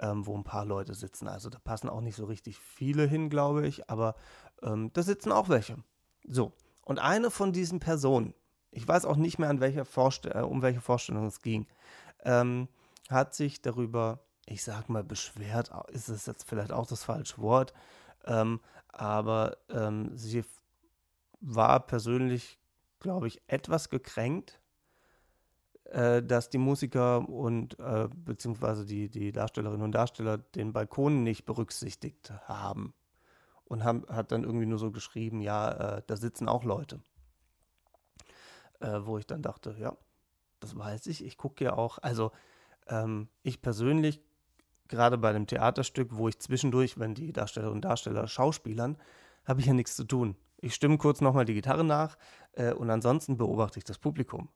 ähm, wo ein paar Leute sitzen. Also da passen auch nicht so richtig viele hin, glaube ich, aber ähm, da sitzen auch welche. So. Und eine von diesen Personen, ich weiß auch nicht mehr, an welche Vorstell äh, um welche Vorstellung es ging, ähm, hat sich darüber ich sag mal, beschwert, ist es jetzt vielleicht auch das falsche Wort, ähm, aber ähm, sie war persönlich, glaube ich, etwas gekränkt, äh, dass die Musiker und äh, beziehungsweise die, die Darstellerinnen und Darsteller den Balkon nicht berücksichtigt haben. Und haben, hat dann irgendwie nur so geschrieben, ja, äh, da sitzen auch Leute. Äh, wo ich dann dachte, ja, das weiß ich, ich gucke ja auch, also ähm, ich persönlich gerade bei einem Theaterstück, wo ich zwischendurch, wenn die Darstellerinnen und Darsteller Schauspielern, habe ich ja nichts zu tun. Ich stimme kurz nochmal die Gitarre nach äh, und ansonsten beobachte ich das Publikum.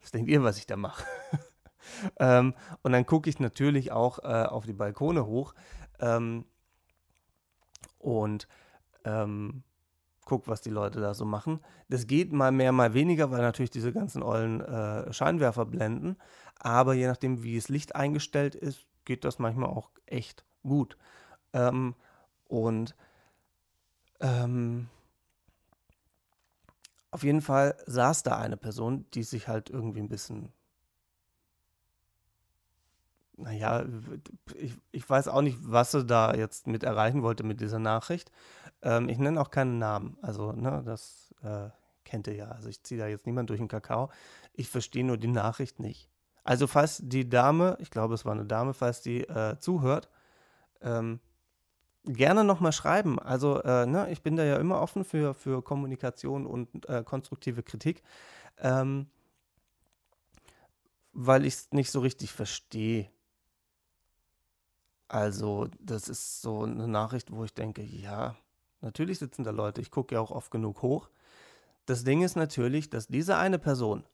Was denkt ihr, was ich da mache? ähm, und dann gucke ich natürlich auch äh, auf die Balkone hoch ähm, und ähm, gucke, was die Leute da so machen. Das geht mal mehr, mal weniger, weil natürlich diese ganzen ollen äh, Scheinwerfer blenden. Aber je nachdem, wie das Licht eingestellt ist, geht das manchmal auch echt gut. Ähm, und ähm, auf jeden Fall saß da eine Person, die sich halt irgendwie ein bisschen naja, ich, ich weiß auch nicht, was sie da jetzt mit erreichen wollte mit dieser Nachricht. Ähm, ich nenne auch keinen Namen. Also, ne, das äh, kennt ihr ja. Also ich ziehe da jetzt niemand durch den Kakao. Ich verstehe nur die Nachricht nicht. Also falls die Dame, ich glaube es war eine Dame, falls die äh, zuhört, ähm, gerne nochmal schreiben. Also äh, ne, ich bin da ja immer offen für, für Kommunikation und äh, konstruktive Kritik, ähm, weil ich es nicht so richtig verstehe. Also das ist so eine Nachricht, wo ich denke, ja, natürlich sitzen da Leute, ich gucke ja auch oft genug hoch. Das Ding ist natürlich, dass diese eine Person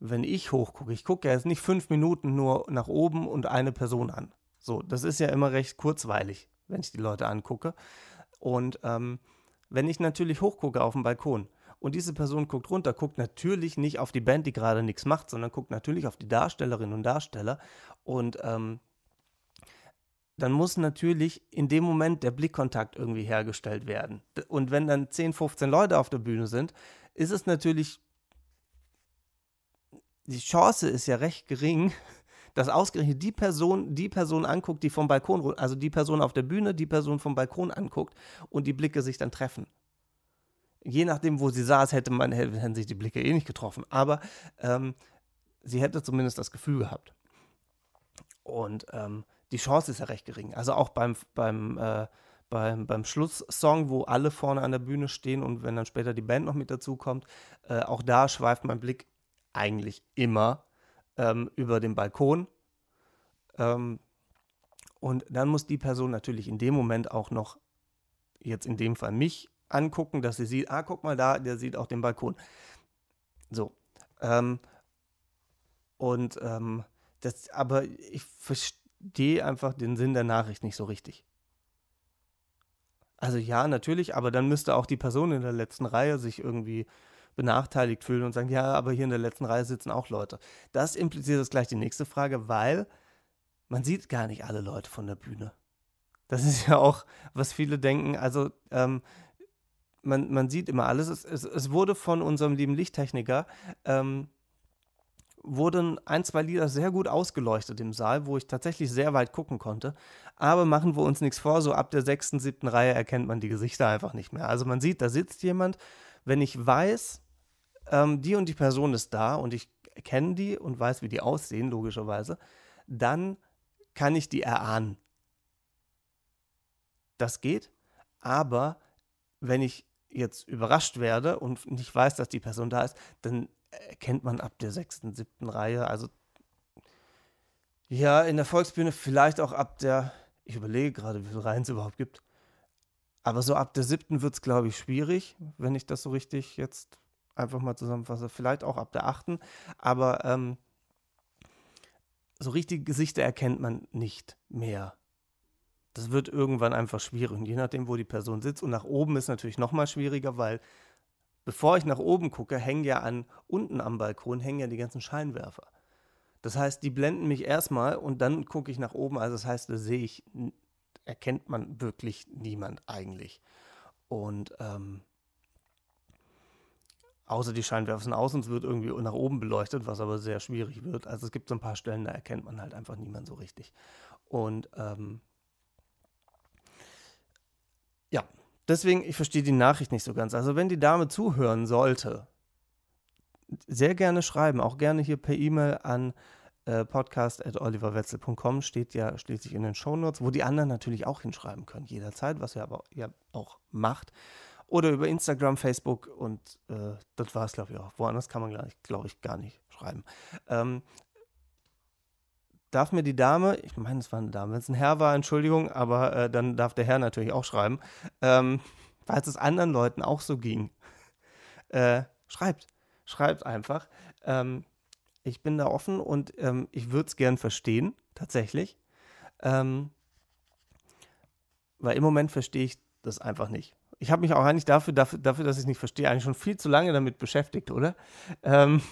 wenn ich hochgucke, ich gucke ja jetzt nicht fünf Minuten nur nach oben und eine Person an. So, das ist ja immer recht kurzweilig, wenn ich die Leute angucke. Und ähm, wenn ich natürlich hochgucke auf dem Balkon und diese Person guckt runter, guckt natürlich nicht auf die Band, die gerade nichts macht, sondern guckt natürlich auf die Darstellerinnen und Darsteller. Und ähm, dann muss natürlich in dem Moment der Blickkontakt irgendwie hergestellt werden. Und wenn dann 10, 15 Leute auf der Bühne sind, ist es natürlich die Chance ist ja recht gering, dass ausgerechnet die Person die Person anguckt, die vom Balkon, also die Person auf der Bühne, die Person vom Balkon anguckt und die Blicke sich dann treffen. Je nachdem, wo sie saß, hätte man, hätten sich die Blicke eh nicht getroffen, aber ähm, sie hätte zumindest das Gefühl gehabt. Und ähm, die Chance ist ja recht gering. Also auch beim, beim, äh, beim, beim Schlusssong, wo alle vorne an der Bühne stehen und wenn dann später die Band noch mit dazu kommt, äh, auch da schweift mein Blick eigentlich immer ähm, über den Balkon. Ähm, und dann muss die Person natürlich in dem Moment auch noch, jetzt in dem Fall mich, angucken, dass sie sieht, ah, guck mal da, der sieht auch den Balkon. So. Ähm, und ähm, das, aber ich verstehe einfach den Sinn der Nachricht nicht so richtig. Also ja, natürlich, aber dann müsste auch die Person in der letzten Reihe sich irgendwie benachteiligt fühlen und sagen, ja, aber hier in der letzten Reihe sitzen auch Leute. Das impliziert jetzt gleich die nächste Frage, weil man sieht gar nicht alle Leute von der Bühne. Das ist ja auch, was viele denken. Also ähm, man, man sieht immer alles. Es, es, es wurde von unserem lieben Lichttechniker, ähm, wurden ein, zwei Lieder sehr gut ausgeleuchtet im Saal, wo ich tatsächlich sehr weit gucken konnte. Aber machen wir uns nichts vor, so ab der sechsten, siebten Reihe erkennt man die Gesichter einfach nicht mehr. Also man sieht, da sitzt jemand. Wenn ich weiß, ähm, die und die Person ist da und ich kenne die und weiß, wie die aussehen, logischerweise, dann kann ich die erahnen. Das geht, aber wenn ich jetzt überrascht werde und nicht weiß, dass die Person da ist, dann erkennt man ab der sechsten, siebten Reihe, also ja, in der Volksbühne vielleicht auch ab der, ich überlege gerade, wie viele Reihen es überhaupt gibt, aber so ab der siebten wird es, glaube ich, schwierig, wenn ich das so richtig jetzt einfach mal zusammenfasse, vielleicht auch ab der achten, aber ähm, so richtige Gesichter erkennt man nicht mehr. Das wird irgendwann einfach schwierig, je nachdem, wo die Person sitzt. Und nach oben ist natürlich noch mal schwieriger, weil bevor ich nach oben gucke, hängen ja an unten am Balkon hängen ja die ganzen Scheinwerfer. Das heißt, die blenden mich erstmal und dann gucke ich nach oben. Also das heißt, da sehe ich, erkennt man wirklich niemand eigentlich. Und ähm, Außer die Scheinwerfer sind aus und es wird irgendwie nach oben beleuchtet, was aber sehr schwierig wird. Also es gibt so ein paar Stellen, da erkennt man halt einfach niemand so richtig. Und ähm, ja, deswegen, ich verstehe die Nachricht nicht so ganz. Also wenn die Dame zuhören sollte, sehr gerne schreiben, auch gerne hier per E-Mail an äh, podcast.oliverwetzel.com, steht ja schließlich in den Shownotes, wo die anderen natürlich auch hinschreiben können, jederzeit, was ihr aber ja auch macht oder über Instagram, Facebook und äh, das war es, glaube ich, auch. Woanders kann man, glaube ich, gar nicht schreiben. Ähm, darf mir die Dame, ich meine, es war eine Dame, wenn es ein Herr war, Entschuldigung, aber äh, dann darf der Herr natürlich auch schreiben, ähm, falls es anderen Leuten auch so ging. Äh, schreibt, schreibt einfach. Ähm, ich bin da offen und ähm, ich würde es gern verstehen, tatsächlich. Ähm, weil im Moment verstehe ich das einfach nicht ich habe mich auch eigentlich dafür, dafür, dafür dass ich es nicht verstehe, eigentlich schon viel zu lange damit beschäftigt, oder? Ähm,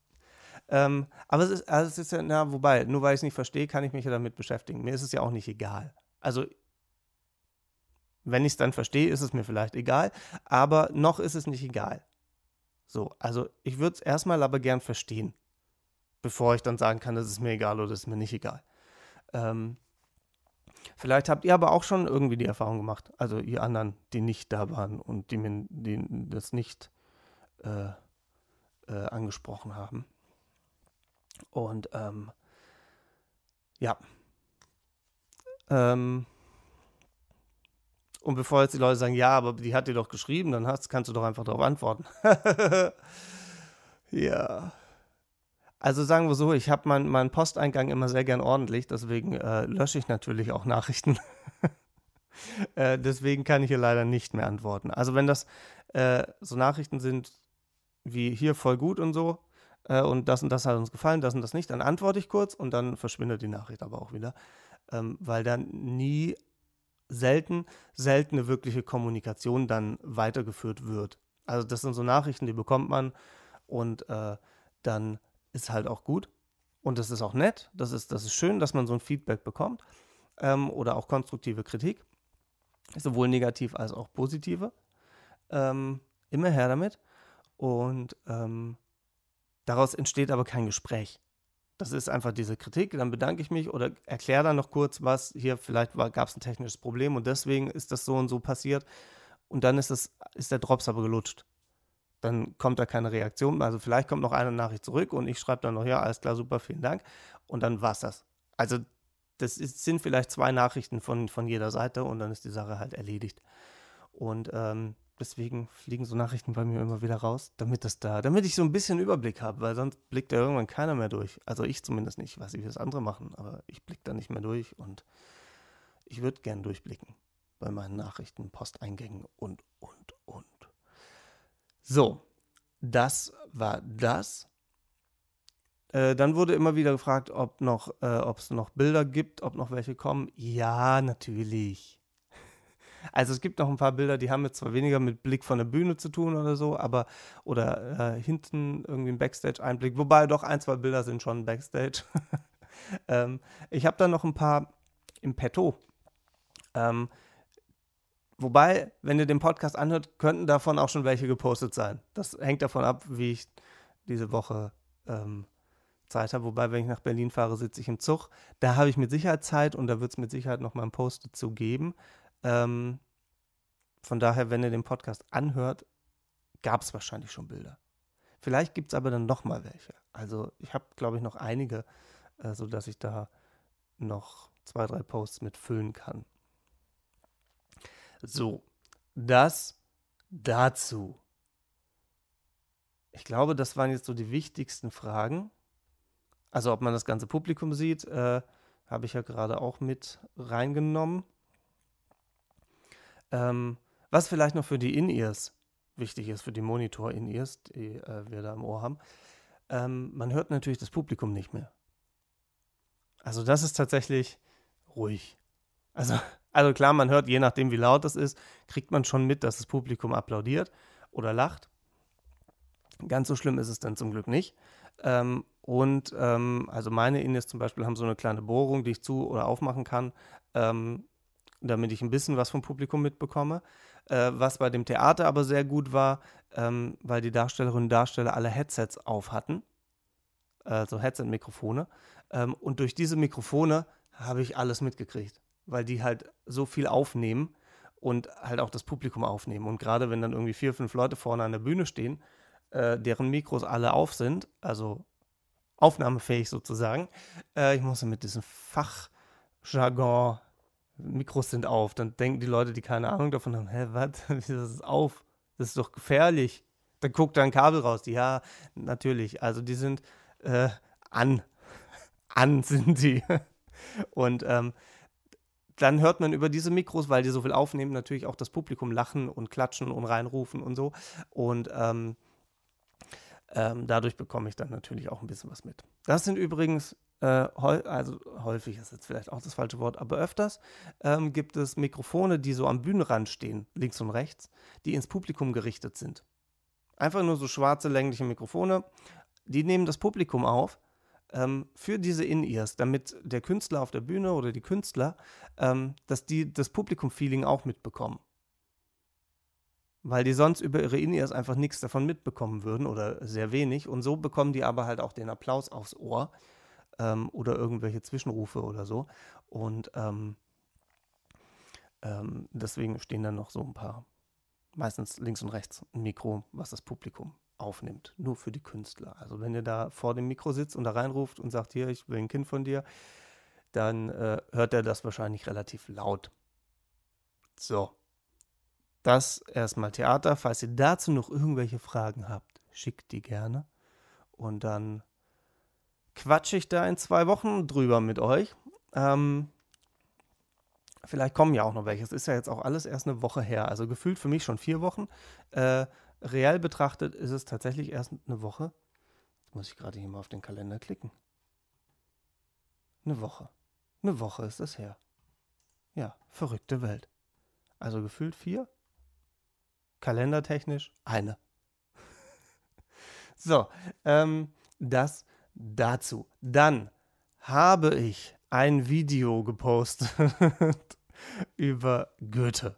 ähm, aber es ist, also es ist ja, na, wobei, nur weil ich es nicht verstehe, kann ich mich ja damit beschäftigen. Mir ist es ja auch nicht egal. Also, wenn ich es dann verstehe, ist es mir vielleicht egal, aber noch ist es nicht egal. So, also ich würde es erstmal aber gern verstehen, bevor ich dann sagen kann, das ist mir egal oder das ist mir nicht egal. Ähm, Vielleicht habt ihr aber auch schon irgendwie die Erfahrung gemacht, also ihr anderen, die nicht da waren und die mir die das nicht äh, äh, angesprochen haben. Und ähm, ja. Ähm, und bevor jetzt die Leute sagen, ja, aber die hat dir doch geschrieben, dann hast, kannst du doch einfach darauf antworten. ja, also sagen wir so, ich habe meinen mein Posteingang immer sehr gern ordentlich, deswegen äh, lösche ich natürlich auch Nachrichten. äh, deswegen kann ich hier leider nicht mehr antworten. Also wenn das äh, so Nachrichten sind wie hier voll gut und so äh, und das und das hat uns gefallen, das und das nicht, dann antworte ich kurz und dann verschwindet die Nachricht aber auch wieder, ähm, weil dann nie selten, seltene wirkliche Kommunikation dann weitergeführt wird. Also das sind so Nachrichten, die bekommt man und äh, dann ist halt auch gut. Und das ist auch nett. Das ist, das ist schön, dass man so ein Feedback bekommt. Ähm, oder auch konstruktive Kritik. Sowohl negativ als auch positive. Ähm, immer her damit. Und ähm, daraus entsteht aber kein Gespräch. Das ist einfach diese Kritik, dann bedanke ich mich oder erkläre dann noch kurz, was hier vielleicht gab es ein technisches Problem und deswegen ist das so und so passiert. Und dann ist, das, ist der Drops aber gelutscht dann kommt da keine Reaktion. Also vielleicht kommt noch eine Nachricht zurück und ich schreibe dann noch, ja, alles klar, super, vielen Dank. Und dann war's das. Also das ist, sind vielleicht zwei Nachrichten von, von jeder Seite und dann ist die Sache halt erledigt. Und ähm, deswegen fliegen so Nachrichten bei mir immer wieder raus, damit das da, damit ich so ein bisschen Überblick habe, weil sonst blickt da irgendwann keiner mehr durch. Also ich zumindest nicht, ich weiß nicht, wie das andere machen, aber ich blicke da nicht mehr durch und ich würde gern durchblicken bei meinen Nachrichten, Posteingängen und, und, so, das war das. Äh, dann wurde immer wieder gefragt, ob noch, äh, ob es noch Bilder gibt, ob noch welche kommen. Ja, natürlich. Also es gibt noch ein paar Bilder, die haben jetzt zwar weniger mit Blick von der Bühne zu tun oder so, aber oder äh, hinten irgendwie ein Backstage-Einblick, wobei doch ein, zwei Bilder sind schon Backstage. ähm, ich habe da noch ein paar im Petto. Ähm, Wobei, wenn ihr den Podcast anhört, könnten davon auch schon welche gepostet sein. Das hängt davon ab, wie ich diese Woche ähm, Zeit habe. Wobei, wenn ich nach Berlin fahre, sitze ich im Zug. Da habe ich mit Sicherheit Zeit und da wird es mit Sicherheit noch mal einen Post dazu geben. Ähm, von daher, wenn ihr den Podcast anhört, gab es wahrscheinlich schon Bilder. Vielleicht gibt es aber dann nochmal welche. Also ich habe, glaube ich, noch einige, äh, sodass ich da noch zwei, drei Posts mit füllen kann. So, das dazu. Ich glaube, das waren jetzt so die wichtigsten Fragen. Also ob man das ganze Publikum sieht, äh, habe ich ja gerade auch mit reingenommen. Ähm, was vielleicht noch für die In-Ears wichtig ist, für die Monitor-In-Ears, die äh, wir da im Ohr haben, ähm, man hört natürlich das Publikum nicht mehr. Also das ist tatsächlich ruhig. Also also klar, man hört, je nachdem wie laut das ist, kriegt man schon mit, dass das Publikum applaudiert oder lacht. Ganz so schlimm ist es dann zum Glück nicht. Ähm, und ähm, also meine Indies zum Beispiel haben so eine kleine Bohrung, die ich zu oder aufmachen kann, ähm, damit ich ein bisschen was vom Publikum mitbekomme. Äh, was bei dem Theater aber sehr gut war, ähm, weil die Darstellerinnen und Darsteller alle Headsets auf hatten, also Headset-Mikrofone. Ähm, und durch diese Mikrofone habe ich alles mitgekriegt weil die halt so viel aufnehmen und halt auch das Publikum aufnehmen. Und gerade wenn dann irgendwie vier, fünf Leute vorne an der Bühne stehen, äh, deren Mikros alle auf sind, also aufnahmefähig sozusagen, äh, ich muss mit diesem Fachjargon, Mikros sind auf, dann denken die Leute, die keine Ahnung davon haben, hä, was, wieso ist es auf? Das ist doch gefährlich. Dann guckt da ein Kabel raus. ja, natürlich. Also die sind äh, an. an sind die. Und ähm, dann hört man über diese Mikros, weil die so viel aufnehmen, natürlich auch das Publikum lachen und klatschen und reinrufen und so. Und ähm, ähm, dadurch bekomme ich dann natürlich auch ein bisschen was mit. Das sind übrigens, äh, also häufig ist jetzt vielleicht auch das falsche Wort, aber öfters ähm, gibt es Mikrofone, die so am Bühnenrand stehen, links und rechts, die ins Publikum gerichtet sind. Einfach nur so schwarze, längliche Mikrofone. Die nehmen das Publikum auf ähm, für diese In-Ears, damit der Künstler auf der Bühne oder die Künstler, ähm, dass die das Publikum-Feeling auch mitbekommen. Weil die sonst über ihre In-Ears einfach nichts davon mitbekommen würden oder sehr wenig. Und so bekommen die aber halt auch den Applaus aufs Ohr ähm, oder irgendwelche Zwischenrufe oder so. Und ähm, ähm, deswegen stehen dann noch so ein paar, meistens links und rechts, ein Mikro, was das Publikum aufnimmt, nur für die Künstler. Also wenn ihr da vor dem Mikro sitzt und da reinruft und sagt, hier, ich will ein Kind von dir, dann äh, hört er das wahrscheinlich relativ laut. So, das erstmal Theater. Falls ihr dazu noch irgendwelche Fragen habt, schickt die gerne. Und dann quatsche ich da in zwei Wochen drüber mit euch. Ähm, vielleicht kommen ja auch noch welche. Es ist ja jetzt auch alles erst eine Woche her. Also gefühlt für mich schon vier Wochen. Äh, real betrachtet ist es tatsächlich erst eine Woche. Jetzt muss ich gerade hier mal auf den Kalender klicken. Eine Woche. Eine Woche ist es her. Ja, verrückte Welt. Also gefühlt vier. Kalendertechnisch eine. so, ähm, das dazu. Dann habe ich ein Video gepostet über Goethe.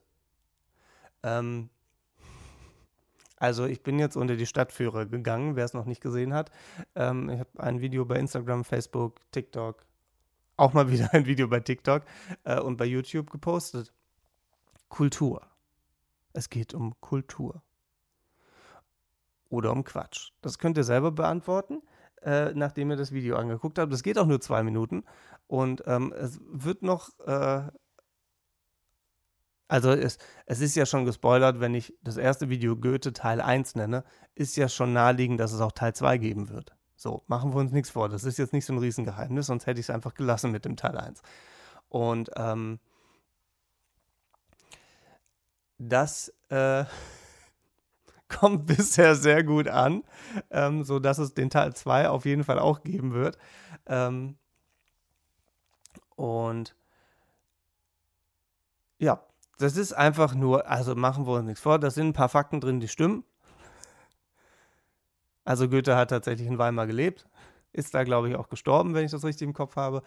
Ähm, also ich bin jetzt unter die Stadtführer gegangen, wer es noch nicht gesehen hat. Ähm, ich habe ein Video bei Instagram, Facebook, TikTok, auch mal wieder ein Video bei TikTok äh, und bei YouTube gepostet. Kultur. Es geht um Kultur. Oder um Quatsch. Das könnt ihr selber beantworten, äh, nachdem ihr das Video angeguckt habt. Das geht auch nur zwei Minuten. Und ähm, es wird noch äh, also es, es ist ja schon gespoilert, wenn ich das erste Video Goethe Teil 1 nenne, ist ja schon naheliegend, dass es auch Teil 2 geben wird. So, machen wir uns nichts vor. Das ist jetzt nicht so ein Riesengeheimnis, sonst hätte ich es einfach gelassen mit dem Teil 1. Und ähm, das äh, kommt bisher sehr gut an, ähm, sodass es den Teil 2 auf jeden Fall auch geben wird. Ähm, und ja, das ist einfach nur, also machen wir uns nichts vor, da sind ein paar Fakten drin, die stimmen. Also Goethe hat tatsächlich in Weimar gelebt, ist da, glaube ich, auch gestorben, wenn ich das richtig im Kopf habe.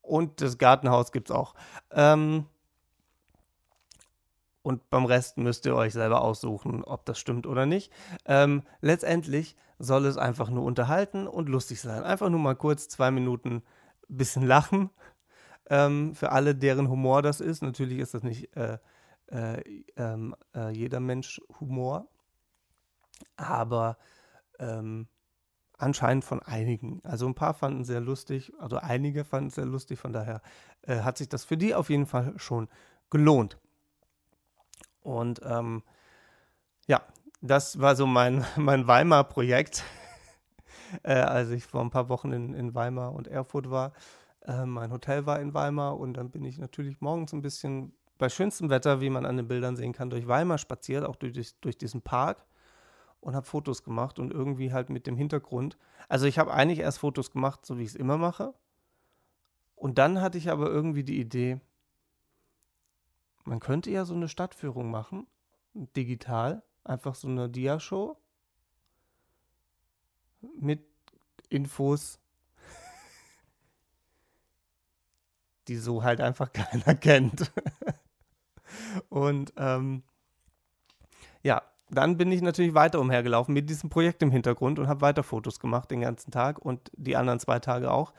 Und das Gartenhaus gibt es auch. Ähm, und beim Rest müsst ihr euch selber aussuchen, ob das stimmt oder nicht. Ähm, letztendlich soll es einfach nur unterhalten und lustig sein. Einfach nur mal kurz zwei Minuten bisschen lachen, ähm, für alle, deren Humor das ist. Natürlich ist das nicht äh, äh, ähm, äh, jeder Mensch Humor, aber ähm, anscheinend von einigen. Also ein paar fanden es sehr lustig, also einige fanden es sehr lustig, von daher äh, hat sich das für die auf jeden Fall schon gelohnt. Und ähm, ja, das war so mein, mein Weimar-Projekt, äh, als ich vor ein paar Wochen in, in Weimar und Erfurt war. Äh, mein Hotel war in Weimar und dann bin ich natürlich morgens ein bisschen bei schönstem Wetter, wie man an den Bildern sehen kann, durch Weimar spaziert, auch durch, durch diesen Park und habe Fotos gemacht und irgendwie halt mit dem Hintergrund. Also ich habe eigentlich erst Fotos gemacht, so wie ich es immer mache. Und dann hatte ich aber irgendwie die Idee, man könnte ja so eine Stadtführung machen, digital, einfach so eine Dia-Show mit Infos die so halt einfach keiner kennt. und ähm, ja, dann bin ich natürlich weiter umhergelaufen mit diesem Projekt im Hintergrund und habe weiter Fotos gemacht den ganzen Tag und die anderen zwei Tage auch.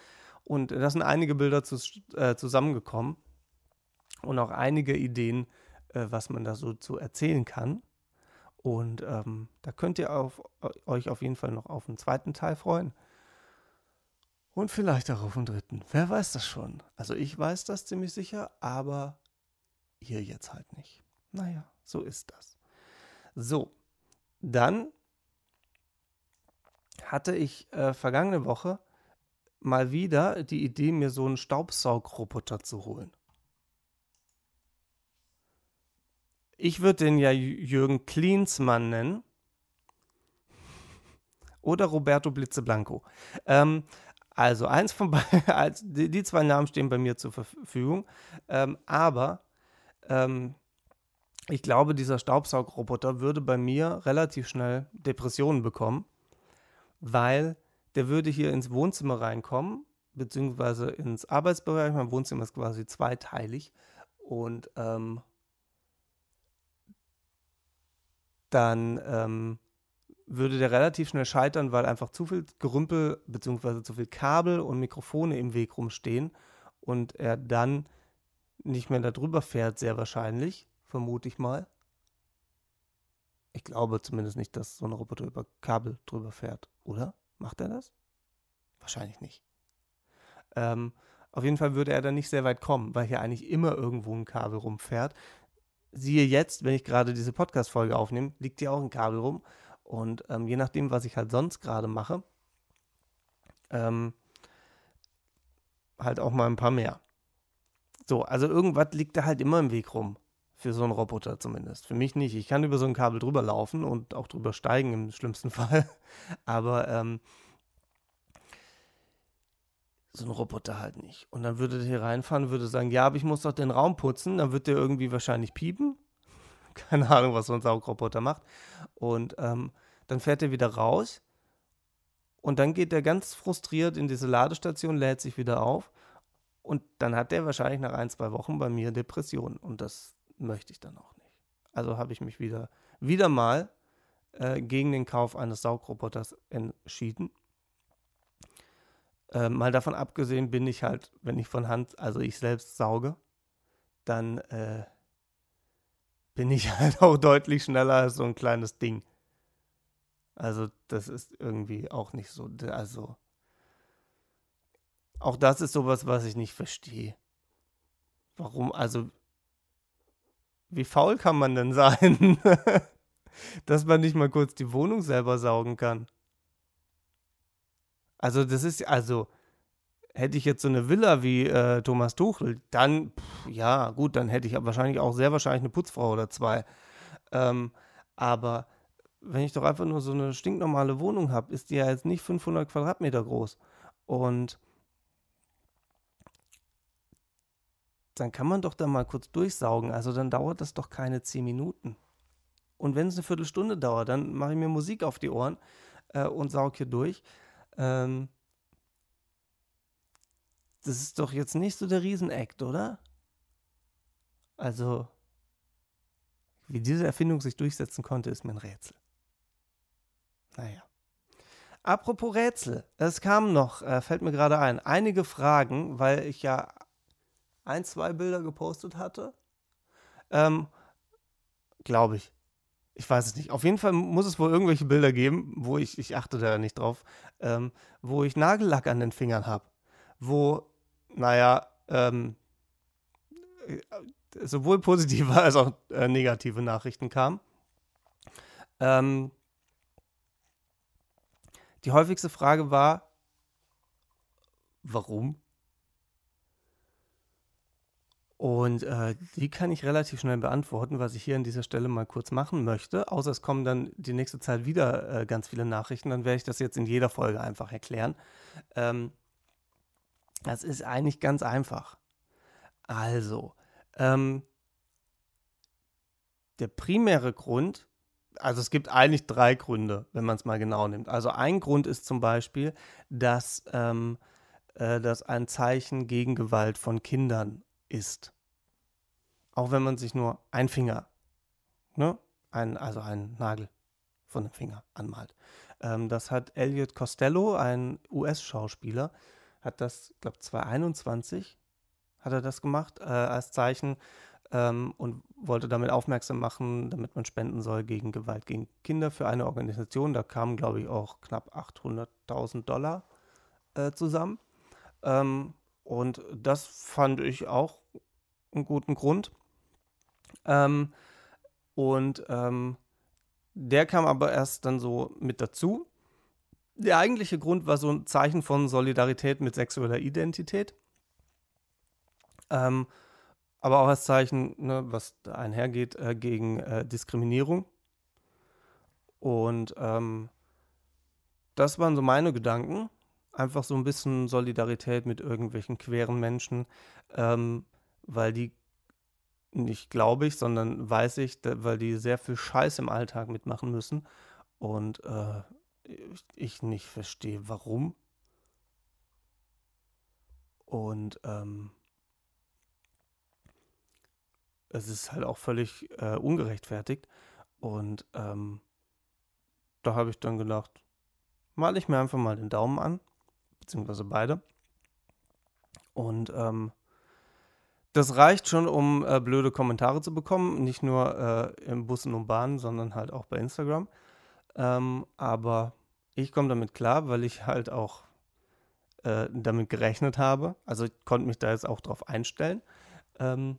Und da sind einige Bilder zu, äh, zusammengekommen und auch einige Ideen, äh, was man da so zu erzählen kann. Und ähm, da könnt ihr auf, äh, euch auf jeden Fall noch auf den zweiten Teil freuen. Und vielleicht auch auf den dritten. Wer weiß das schon? Also ich weiß das ziemlich sicher, aber hier jetzt halt nicht. Naja, so ist das. So, dann hatte ich äh, vergangene Woche mal wieder die Idee, mir so einen Staubsaugroboter zu holen. Ich würde den ja Jürgen Klinsmann nennen. Oder Roberto Blitzeblanco. Ähm, also eins von beiden, die zwei Namen stehen bei mir zur Verfügung. Ähm, aber ähm, ich glaube, dieser Staubsaugroboter würde bei mir relativ schnell Depressionen bekommen, weil der würde hier ins Wohnzimmer reinkommen, beziehungsweise ins Arbeitsbereich. Mein Wohnzimmer ist quasi zweiteilig. Und ähm, dann ähm, würde der relativ schnell scheitern, weil einfach zu viel Gerümpel bzw. zu viel Kabel und Mikrofone im Weg rumstehen und er dann nicht mehr darüber fährt, sehr wahrscheinlich, vermute ich mal. Ich glaube zumindest nicht, dass so ein Roboter über Kabel drüber fährt, oder? Macht er das? Wahrscheinlich nicht. Ähm, auf jeden Fall würde er dann nicht sehr weit kommen, weil hier eigentlich immer irgendwo ein Kabel rumfährt. Siehe jetzt, wenn ich gerade diese Podcast-Folge aufnehme, liegt hier auch ein Kabel rum und ähm, je nachdem, was ich halt sonst gerade mache, ähm, halt auch mal ein paar mehr. So, also irgendwas liegt da halt immer im Weg rum. Für so einen Roboter zumindest. Für mich nicht. Ich kann über so ein Kabel drüber laufen und auch drüber steigen im schlimmsten Fall. Aber ähm, so ein Roboter halt nicht. Und dann würde der hier reinfahren, würde sagen, ja, aber ich muss doch den Raum putzen. Dann wird der irgendwie wahrscheinlich piepen. Keine Ahnung, was so ein Saugroboter macht. Und ähm, dann fährt er wieder raus und dann geht er ganz frustriert in diese Ladestation, lädt sich wieder auf und dann hat er wahrscheinlich nach ein, zwei Wochen bei mir Depressionen und das möchte ich dann auch nicht. Also habe ich mich wieder, wieder mal äh, gegen den Kauf eines Saugroboters entschieden. Äh, mal davon abgesehen bin ich halt, wenn ich von Hand, also ich selbst sauge, dann äh, bin ich halt auch deutlich schneller als so ein kleines Ding. Also das ist irgendwie auch nicht so. Also auch das ist sowas, was ich nicht verstehe. Warum? Also wie faul kann man denn sein, dass man nicht mal kurz die Wohnung selber saugen kann? Also das ist also hätte ich jetzt so eine Villa wie äh, Thomas Tuchel, dann, pff, ja, gut, dann hätte ich aber wahrscheinlich auch sehr wahrscheinlich eine Putzfrau oder zwei. Ähm, aber wenn ich doch einfach nur so eine stinknormale Wohnung habe, ist die ja jetzt nicht 500 Quadratmeter groß. Und dann kann man doch da mal kurz durchsaugen. Also dann dauert das doch keine 10 Minuten. Und wenn es eine Viertelstunde dauert, dann mache ich mir Musik auf die Ohren äh, und saug hier durch. Ähm, das ist doch jetzt nicht so der Riesenakt, oder? Also, wie diese Erfindung sich durchsetzen konnte, ist mir ein Rätsel. Naja. Apropos Rätsel, es kamen noch, äh, fällt mir gerade ein, einige Fragen, weil ich ja ein, zwei Bilder gepostet hatte. Ähm, Glaube ich. Ich weiß es nicht. Auf jeden Fall muss es wohl irgendwelche Bilder geben, wo ich, ich achte da nicht drauf, ähm, wo ich Nagellack an den Fingern habe wo, naja, ähm, äh, sowohl positive als auch äh, negative Nachrichten kamen. Ähm, die häufigste Frage war, warum? Und äh, die kann ich relativ schnell beantworten, was ich hier an dieser Stelle mal kurz machen möchte. Außer es kommen dann die nächste Zeit wieder äh, ganz viele Nachrichten, dann werde ich das jetzt in jeder Folge einfach erklären. Ähm, das ist eigentlich ganz einfach. Also, ähm, der primäre Grund, also es gibt eigentlich drei Gründe, wenn man es mal genau nimmt. Also ein Grund ist zum Beispiel, dass, ähm, äh, dass ein Zeichen gegen Gewalt von Kindern ist. Auch wenn man sich nur einen Finger, ne? ein, also einen Nagel von dem Finger anmalt. Ähm, das hat Elliot Costello, ein US-Schauspieler, äh, hat das, glaube 2021 hat er das gemacht äh, als Zeichen ähm, und wollte damit aufmerksam machen, damit man spenden soll gegen Gewalt gegen Kinder für eine Organisation. Da kamen, glaube ich, auch knapp 800.000 Dollar äh, zusammen. Ähm, und das fand ich auch einen guten Grund. Ähm, und ähm, der kam aber erst dann so mit dazu der eigentliche Grund war so ein Zeichen von Solidarität mit sexueller Identität. Ähm, aber auch als Zeichen, ne, was einhergeht, äh, gegen äh, Diskriminierung. Und ähm, das waren so meine Gedanken. Einfach so ein bisschen Solidarität mit irgendwelchen queeren Menschen, ähm, weil die nicht glaube ich, sondern weiß ich, da, weil die sehr viel Scheiß im Alltag mitmachen müssen. Und äh, ich nicht verstehe, warum. Und ähm, es ist halt auch völlig äh, ungerechtfertigt. Und ähm, da habe ich dann gedacht, male ich mir einfach mal den Daumen an, beziehungsweise beide. Und ähm, das reicht schon, um äh, blöde Kommentare zu bekommen, nicht nur äh, im Bussen und Bahnen, sondern halt auch bei Instagram. Ähm, aber ich komme damit klar, weil ich halt auch äh, damit gerechnet habe. Also ich konnte mich da jetzt auch drauf einstellen. Ähm,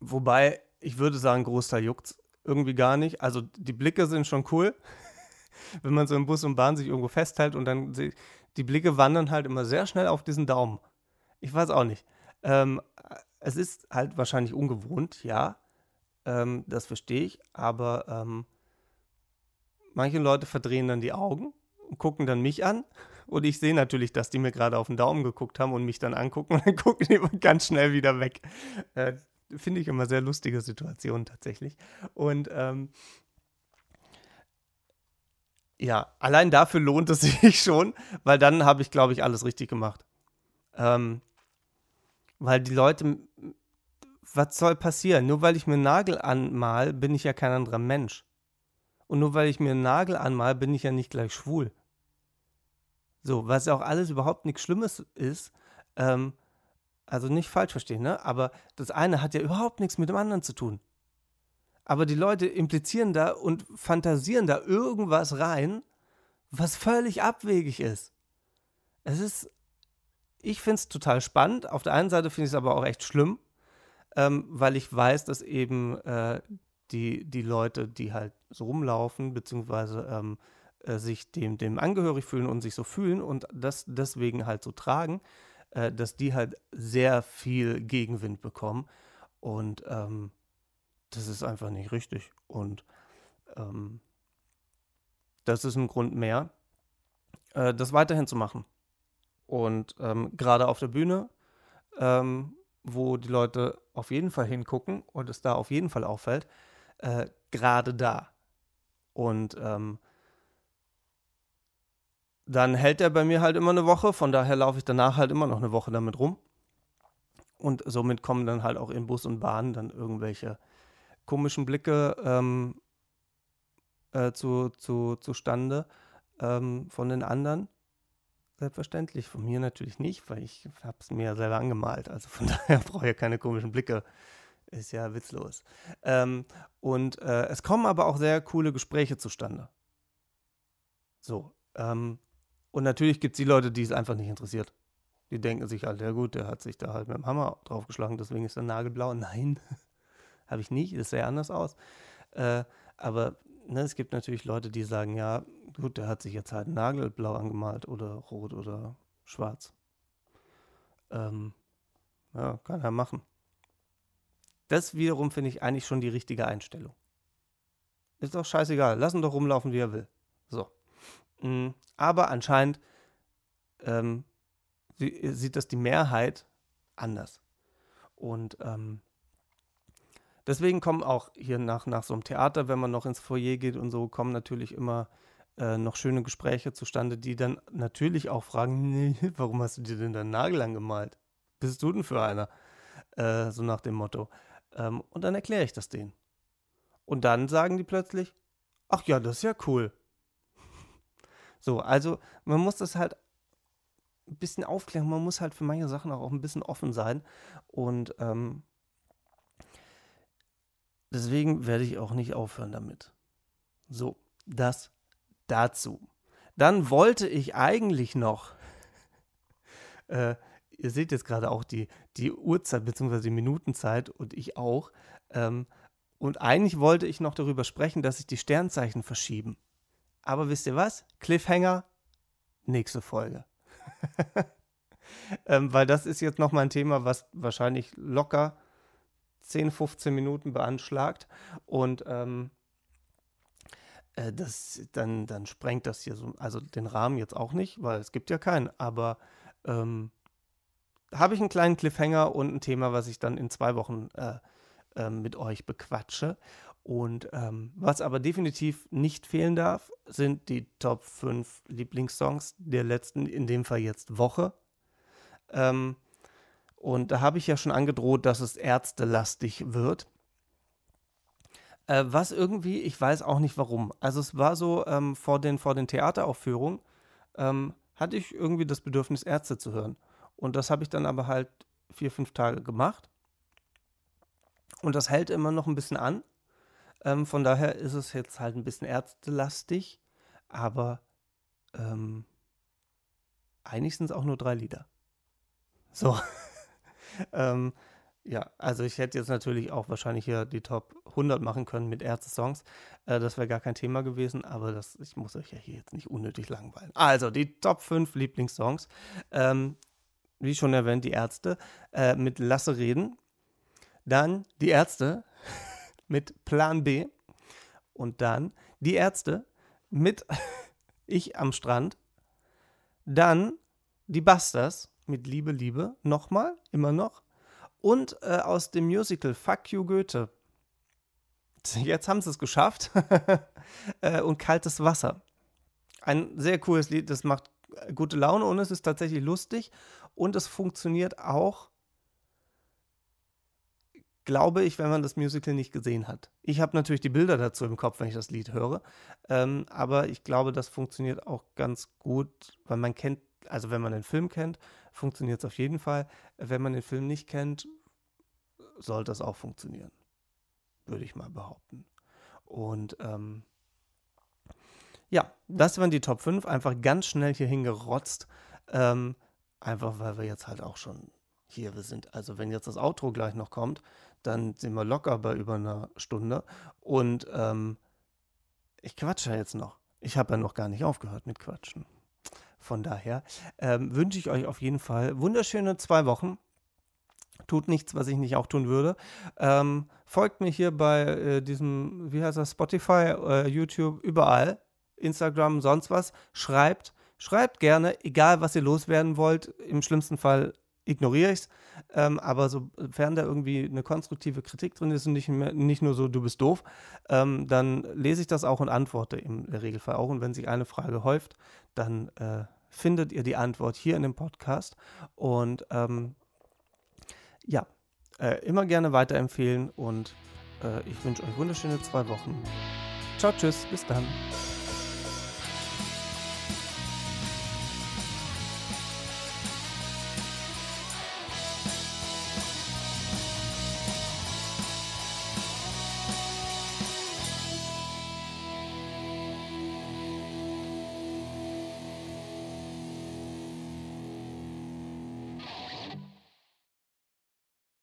wobei, ich würde sagen, Großteil juckt irgendwie gar nicht. Also die Blicke sind schon cool. Wenn man so im Bus und Bahn sich irgendwo festhält und dann die Blicke wandern halt immer sehr schnell auf diesen Daumen. Ich weiß auch nicht. Ähm, es ist halt wahrscheinlich ungewohnt, ja. Ähm, das verstehe ich. Aber ähm, Manche Leute verdrehen dann die Augen und gucken dann mich an. Und ich sehe natürlich, dass die mir gerade auf den Daumen geguckt haben und mich dann angucken und dann gucken die ganz schnell wieder weg. Äh, Finde ich immer sehr lustige Situationen tatsächlich. Und ähm, ja, allein dafür lohnt es sich schon, weil dann habe ich, glaube ich, alles richtig gemacht. Ähm, weil die Leute, was soll passieren? Nur weil ich mir einen Nagel anmal, bin ich ja kein anderer Mensch. Und nur weil ich mir einen Nagel anmal, bin ich ja nicht gleich schwul. So, was ja auch alles überhaupt nichts Schlimmes ist, ähm, also nicht falsch verstehen, ne? Aber das eine hat ja überhaupt nichts mit dem anderen zu tun. Aber die Leute implizieren da und fantasieren da irgendwas rein, was völlig abwegig ist. Es ist, ich finde es total spannend. Auf der einen Seite finde ich es aber auch echt schlimm, ähm, weil ich weiß, dass eben äh, die, die Leute, die halt so rumlaufen, beziehungsweise ähm, äh, sich dem, dem angehörig fühlen und sich so fühlen und das deswegen halt so tragen, äh, dass die halt sehr viel Gegenwind bekommen. Und ähm, das ist einfach nicht richtig. Und ähm, das ist ein Grund mehr, äh, das weiterhin zu machen. Und ähm, gerade auf der Bühne ähm, wo die Leute auf jeden Fall hingucken und es da auf jeden Fall auffällt, äh, gerade da. Und ähm, dann hält er bei mir halt immer eine Woche, von daher laufe ich danach halt immer noch eine Woche damit rum. Und somit kommen dann halt auch in Bus und Bahn dann irgendwelche komischen Blicke ähm, äh, zu, zu, zustande ähm, von den anderen. Selbstverständlich, von mir natürlich nicht, weil ich habe es mir ja selber angemalt. Also von daher brauche ich keine komischen Blicke ist ja witzlos. Ähm, und äh, es kommen aber auch sehr coole Gespräche zustande. So. Ähm, und natürlich gibt es die Leute, die es einfach nicht interessiert. Die denken sich halt, ja gut, der hat sich da halt mit dem Hammer draufgeschlagen, deswegen ist er nagelblau. Nein, habe ich nicht, das sah ja anders aus. Äh, aber ne, es gibt natürlich Leute, die sagen, ja gut, der hat sich jetzt halt nagelblau angemalt oder rot oder schwarz. Ähm, ja, kann er machen. Das wiederum finde ich eigentlich schon die richtige Einstellung. Ist doch scheißegal, lass ihn doch rumlaufen, wie er will. So. Mm, aber anscheinend ähm, sieht das die Mehrheit anders. Und ähm, deswegen kommen auch hier nach, nach so einem Theater, wenn man noch ins Foyer geht und so, kommen natürlich immer äh, noch schöne Gespräche zustande, die dann natürlich auch fragen, nee, warum hast du dir denn deinen Nagel angemalt? Bist du denn für einer? Äh, so nach dem Motto. Ähm, und dann erkläre ich das denen. Und dann sagen die plötzlich, ach ja, das ist ja cool. So, also man muss das halt ein bisschen aufklären, man muss halt für manche Sachen auch ein bisschen offen sein. Und ähm, deswegen werde ich auch nicht aufhören damit. So, das dazu. Dann wollte ich eigentlich noch äh, ihr seht jetzt gerade auch die, die Uhrzeit bzw. die Minutenzeit und ich auch. Ähm, und eigentlich wollte ich noch darüber sprechen, dass sich die Sternzeichen verschieben. Aber wisst ihr was? Cliffhanger, nächste Folge. ähm, weil das ist jetzt nochmal ein Thema, was wahrscheinlich locker 10, 15 Minuten beanschlagt. Und ähm, äh, das, dann, dann sprengt das hier so, also den Rahmen jetzt auch nicht, weil es gibt ja keinen, aber ähm, habe ich einen kleinen Cliffhanger und ein Thema, was ich dann in zwei Wochen äh, äh, mit euch bequatsche. Und ähm, was aber definitiv nicht fehlen darf, sind die Top 5 Lieblingssongs der letzten, in dem Fall jetzt Woche. Ähm, und da habe ich ja schon angedroht, dass es ärztelastig wird. Äh, was irgendwie, ich weiß auch nicht warum. Also es war so ähm, vor, den, vor den Theateraufführungen, ähm, hatte ich irgendwie das Bedürfnis, Ärzte zu hören. Und das habe ich dann aber halt vier, fünf Tage gemacht. Und das hält immer noch ein bisschen an. Ähm, von daher ist es jetzt halt ein bisschen ärztelastig, aber ähm, eigentlich sind es auch nur drei Lieder. So. ähm, ja, also ich hätte jetzt natürlich auch wahrscheinlich hier die Top 100 machen können mit Ärzte-Songs. Äh, das wäre gar kein Thema gewesen, aber das, ich muss euch ja hier jetzt nicht unnötig langweilen. Also die Top 5 Lieblingssongs. Ähm, wie schon erwähnt, die Ärzte äh, mit Lasse reden. Dann die Ärzte mit Plan B. Und dann die Ärzte mit Ich am Strand. Dann die Busters mit Liebe, Liebe. Nochmal, immer noch. Und äh, aus dem Musical Fuck You Goethe. Jetzt haben sie es geschafft. äh, und Kaltes Wasser. Ein sehr cooles Lied, das macht gute Laune und es ist tatsächlich lustig und es funktioniert auch, glaube ich, wenn man das Musical nicht gesehen hat. Ich habe natürlich die Bilder dazu im Kopf, wenn ich das Lied höre, ähm, aber ich glaube, das funktioniert auch ganz gut, weil man kennt, also wenn man den Film kennt, funktioniert es auf jeden Fall. Wenn man den Film nicht kennt, sollte das auch funktionieren, würde ich mal behaupten. Und ähm, ja, hm. das waren die Top 5, einfach ganz schnell hier hingerotzt. Ähm, einfach weil wir jetzt halt auch schon hier sind. Also wenn jetzt das Outro gleich noch kommt, dann sind wir locker bei über einer Stunde. Und ähm, ich quatsche ja jetzt noch. Ich habe ja noch gar nicht aufgehört mit Quatschen. Von daher ähm, wünsche ich euch auf jeden Fall wunderschöne zwei Wochen. Tut nichts, was ich nicht auch tun würde. Ähm, folgt mir hier bei äh, diesem, wie heißt das, Spotify, äh, YouTube, überall. Instagram, sonst was, schreibt. Schreibt gerne, egal was ihr loswerden wollt. Im schlimmsten Fall ignoriere ich es. Ähm, aber sofern da irgendwie eine konstruktive Kritik drin ist und nicht, mehr, nicht nur so, du bist doof, ähm, dann lese ich das auch und antworte im Regelfall auch. Und wenn sich eine Frage häuft, dann äh, findet ihr die Antwort hier in dem Podcast. Und ähm, ja, äh, immer gerne weiterempfehlen und äh, ich wünsche euch wunderschöne zwei Wochen. Ciao, tschüss, bis dann.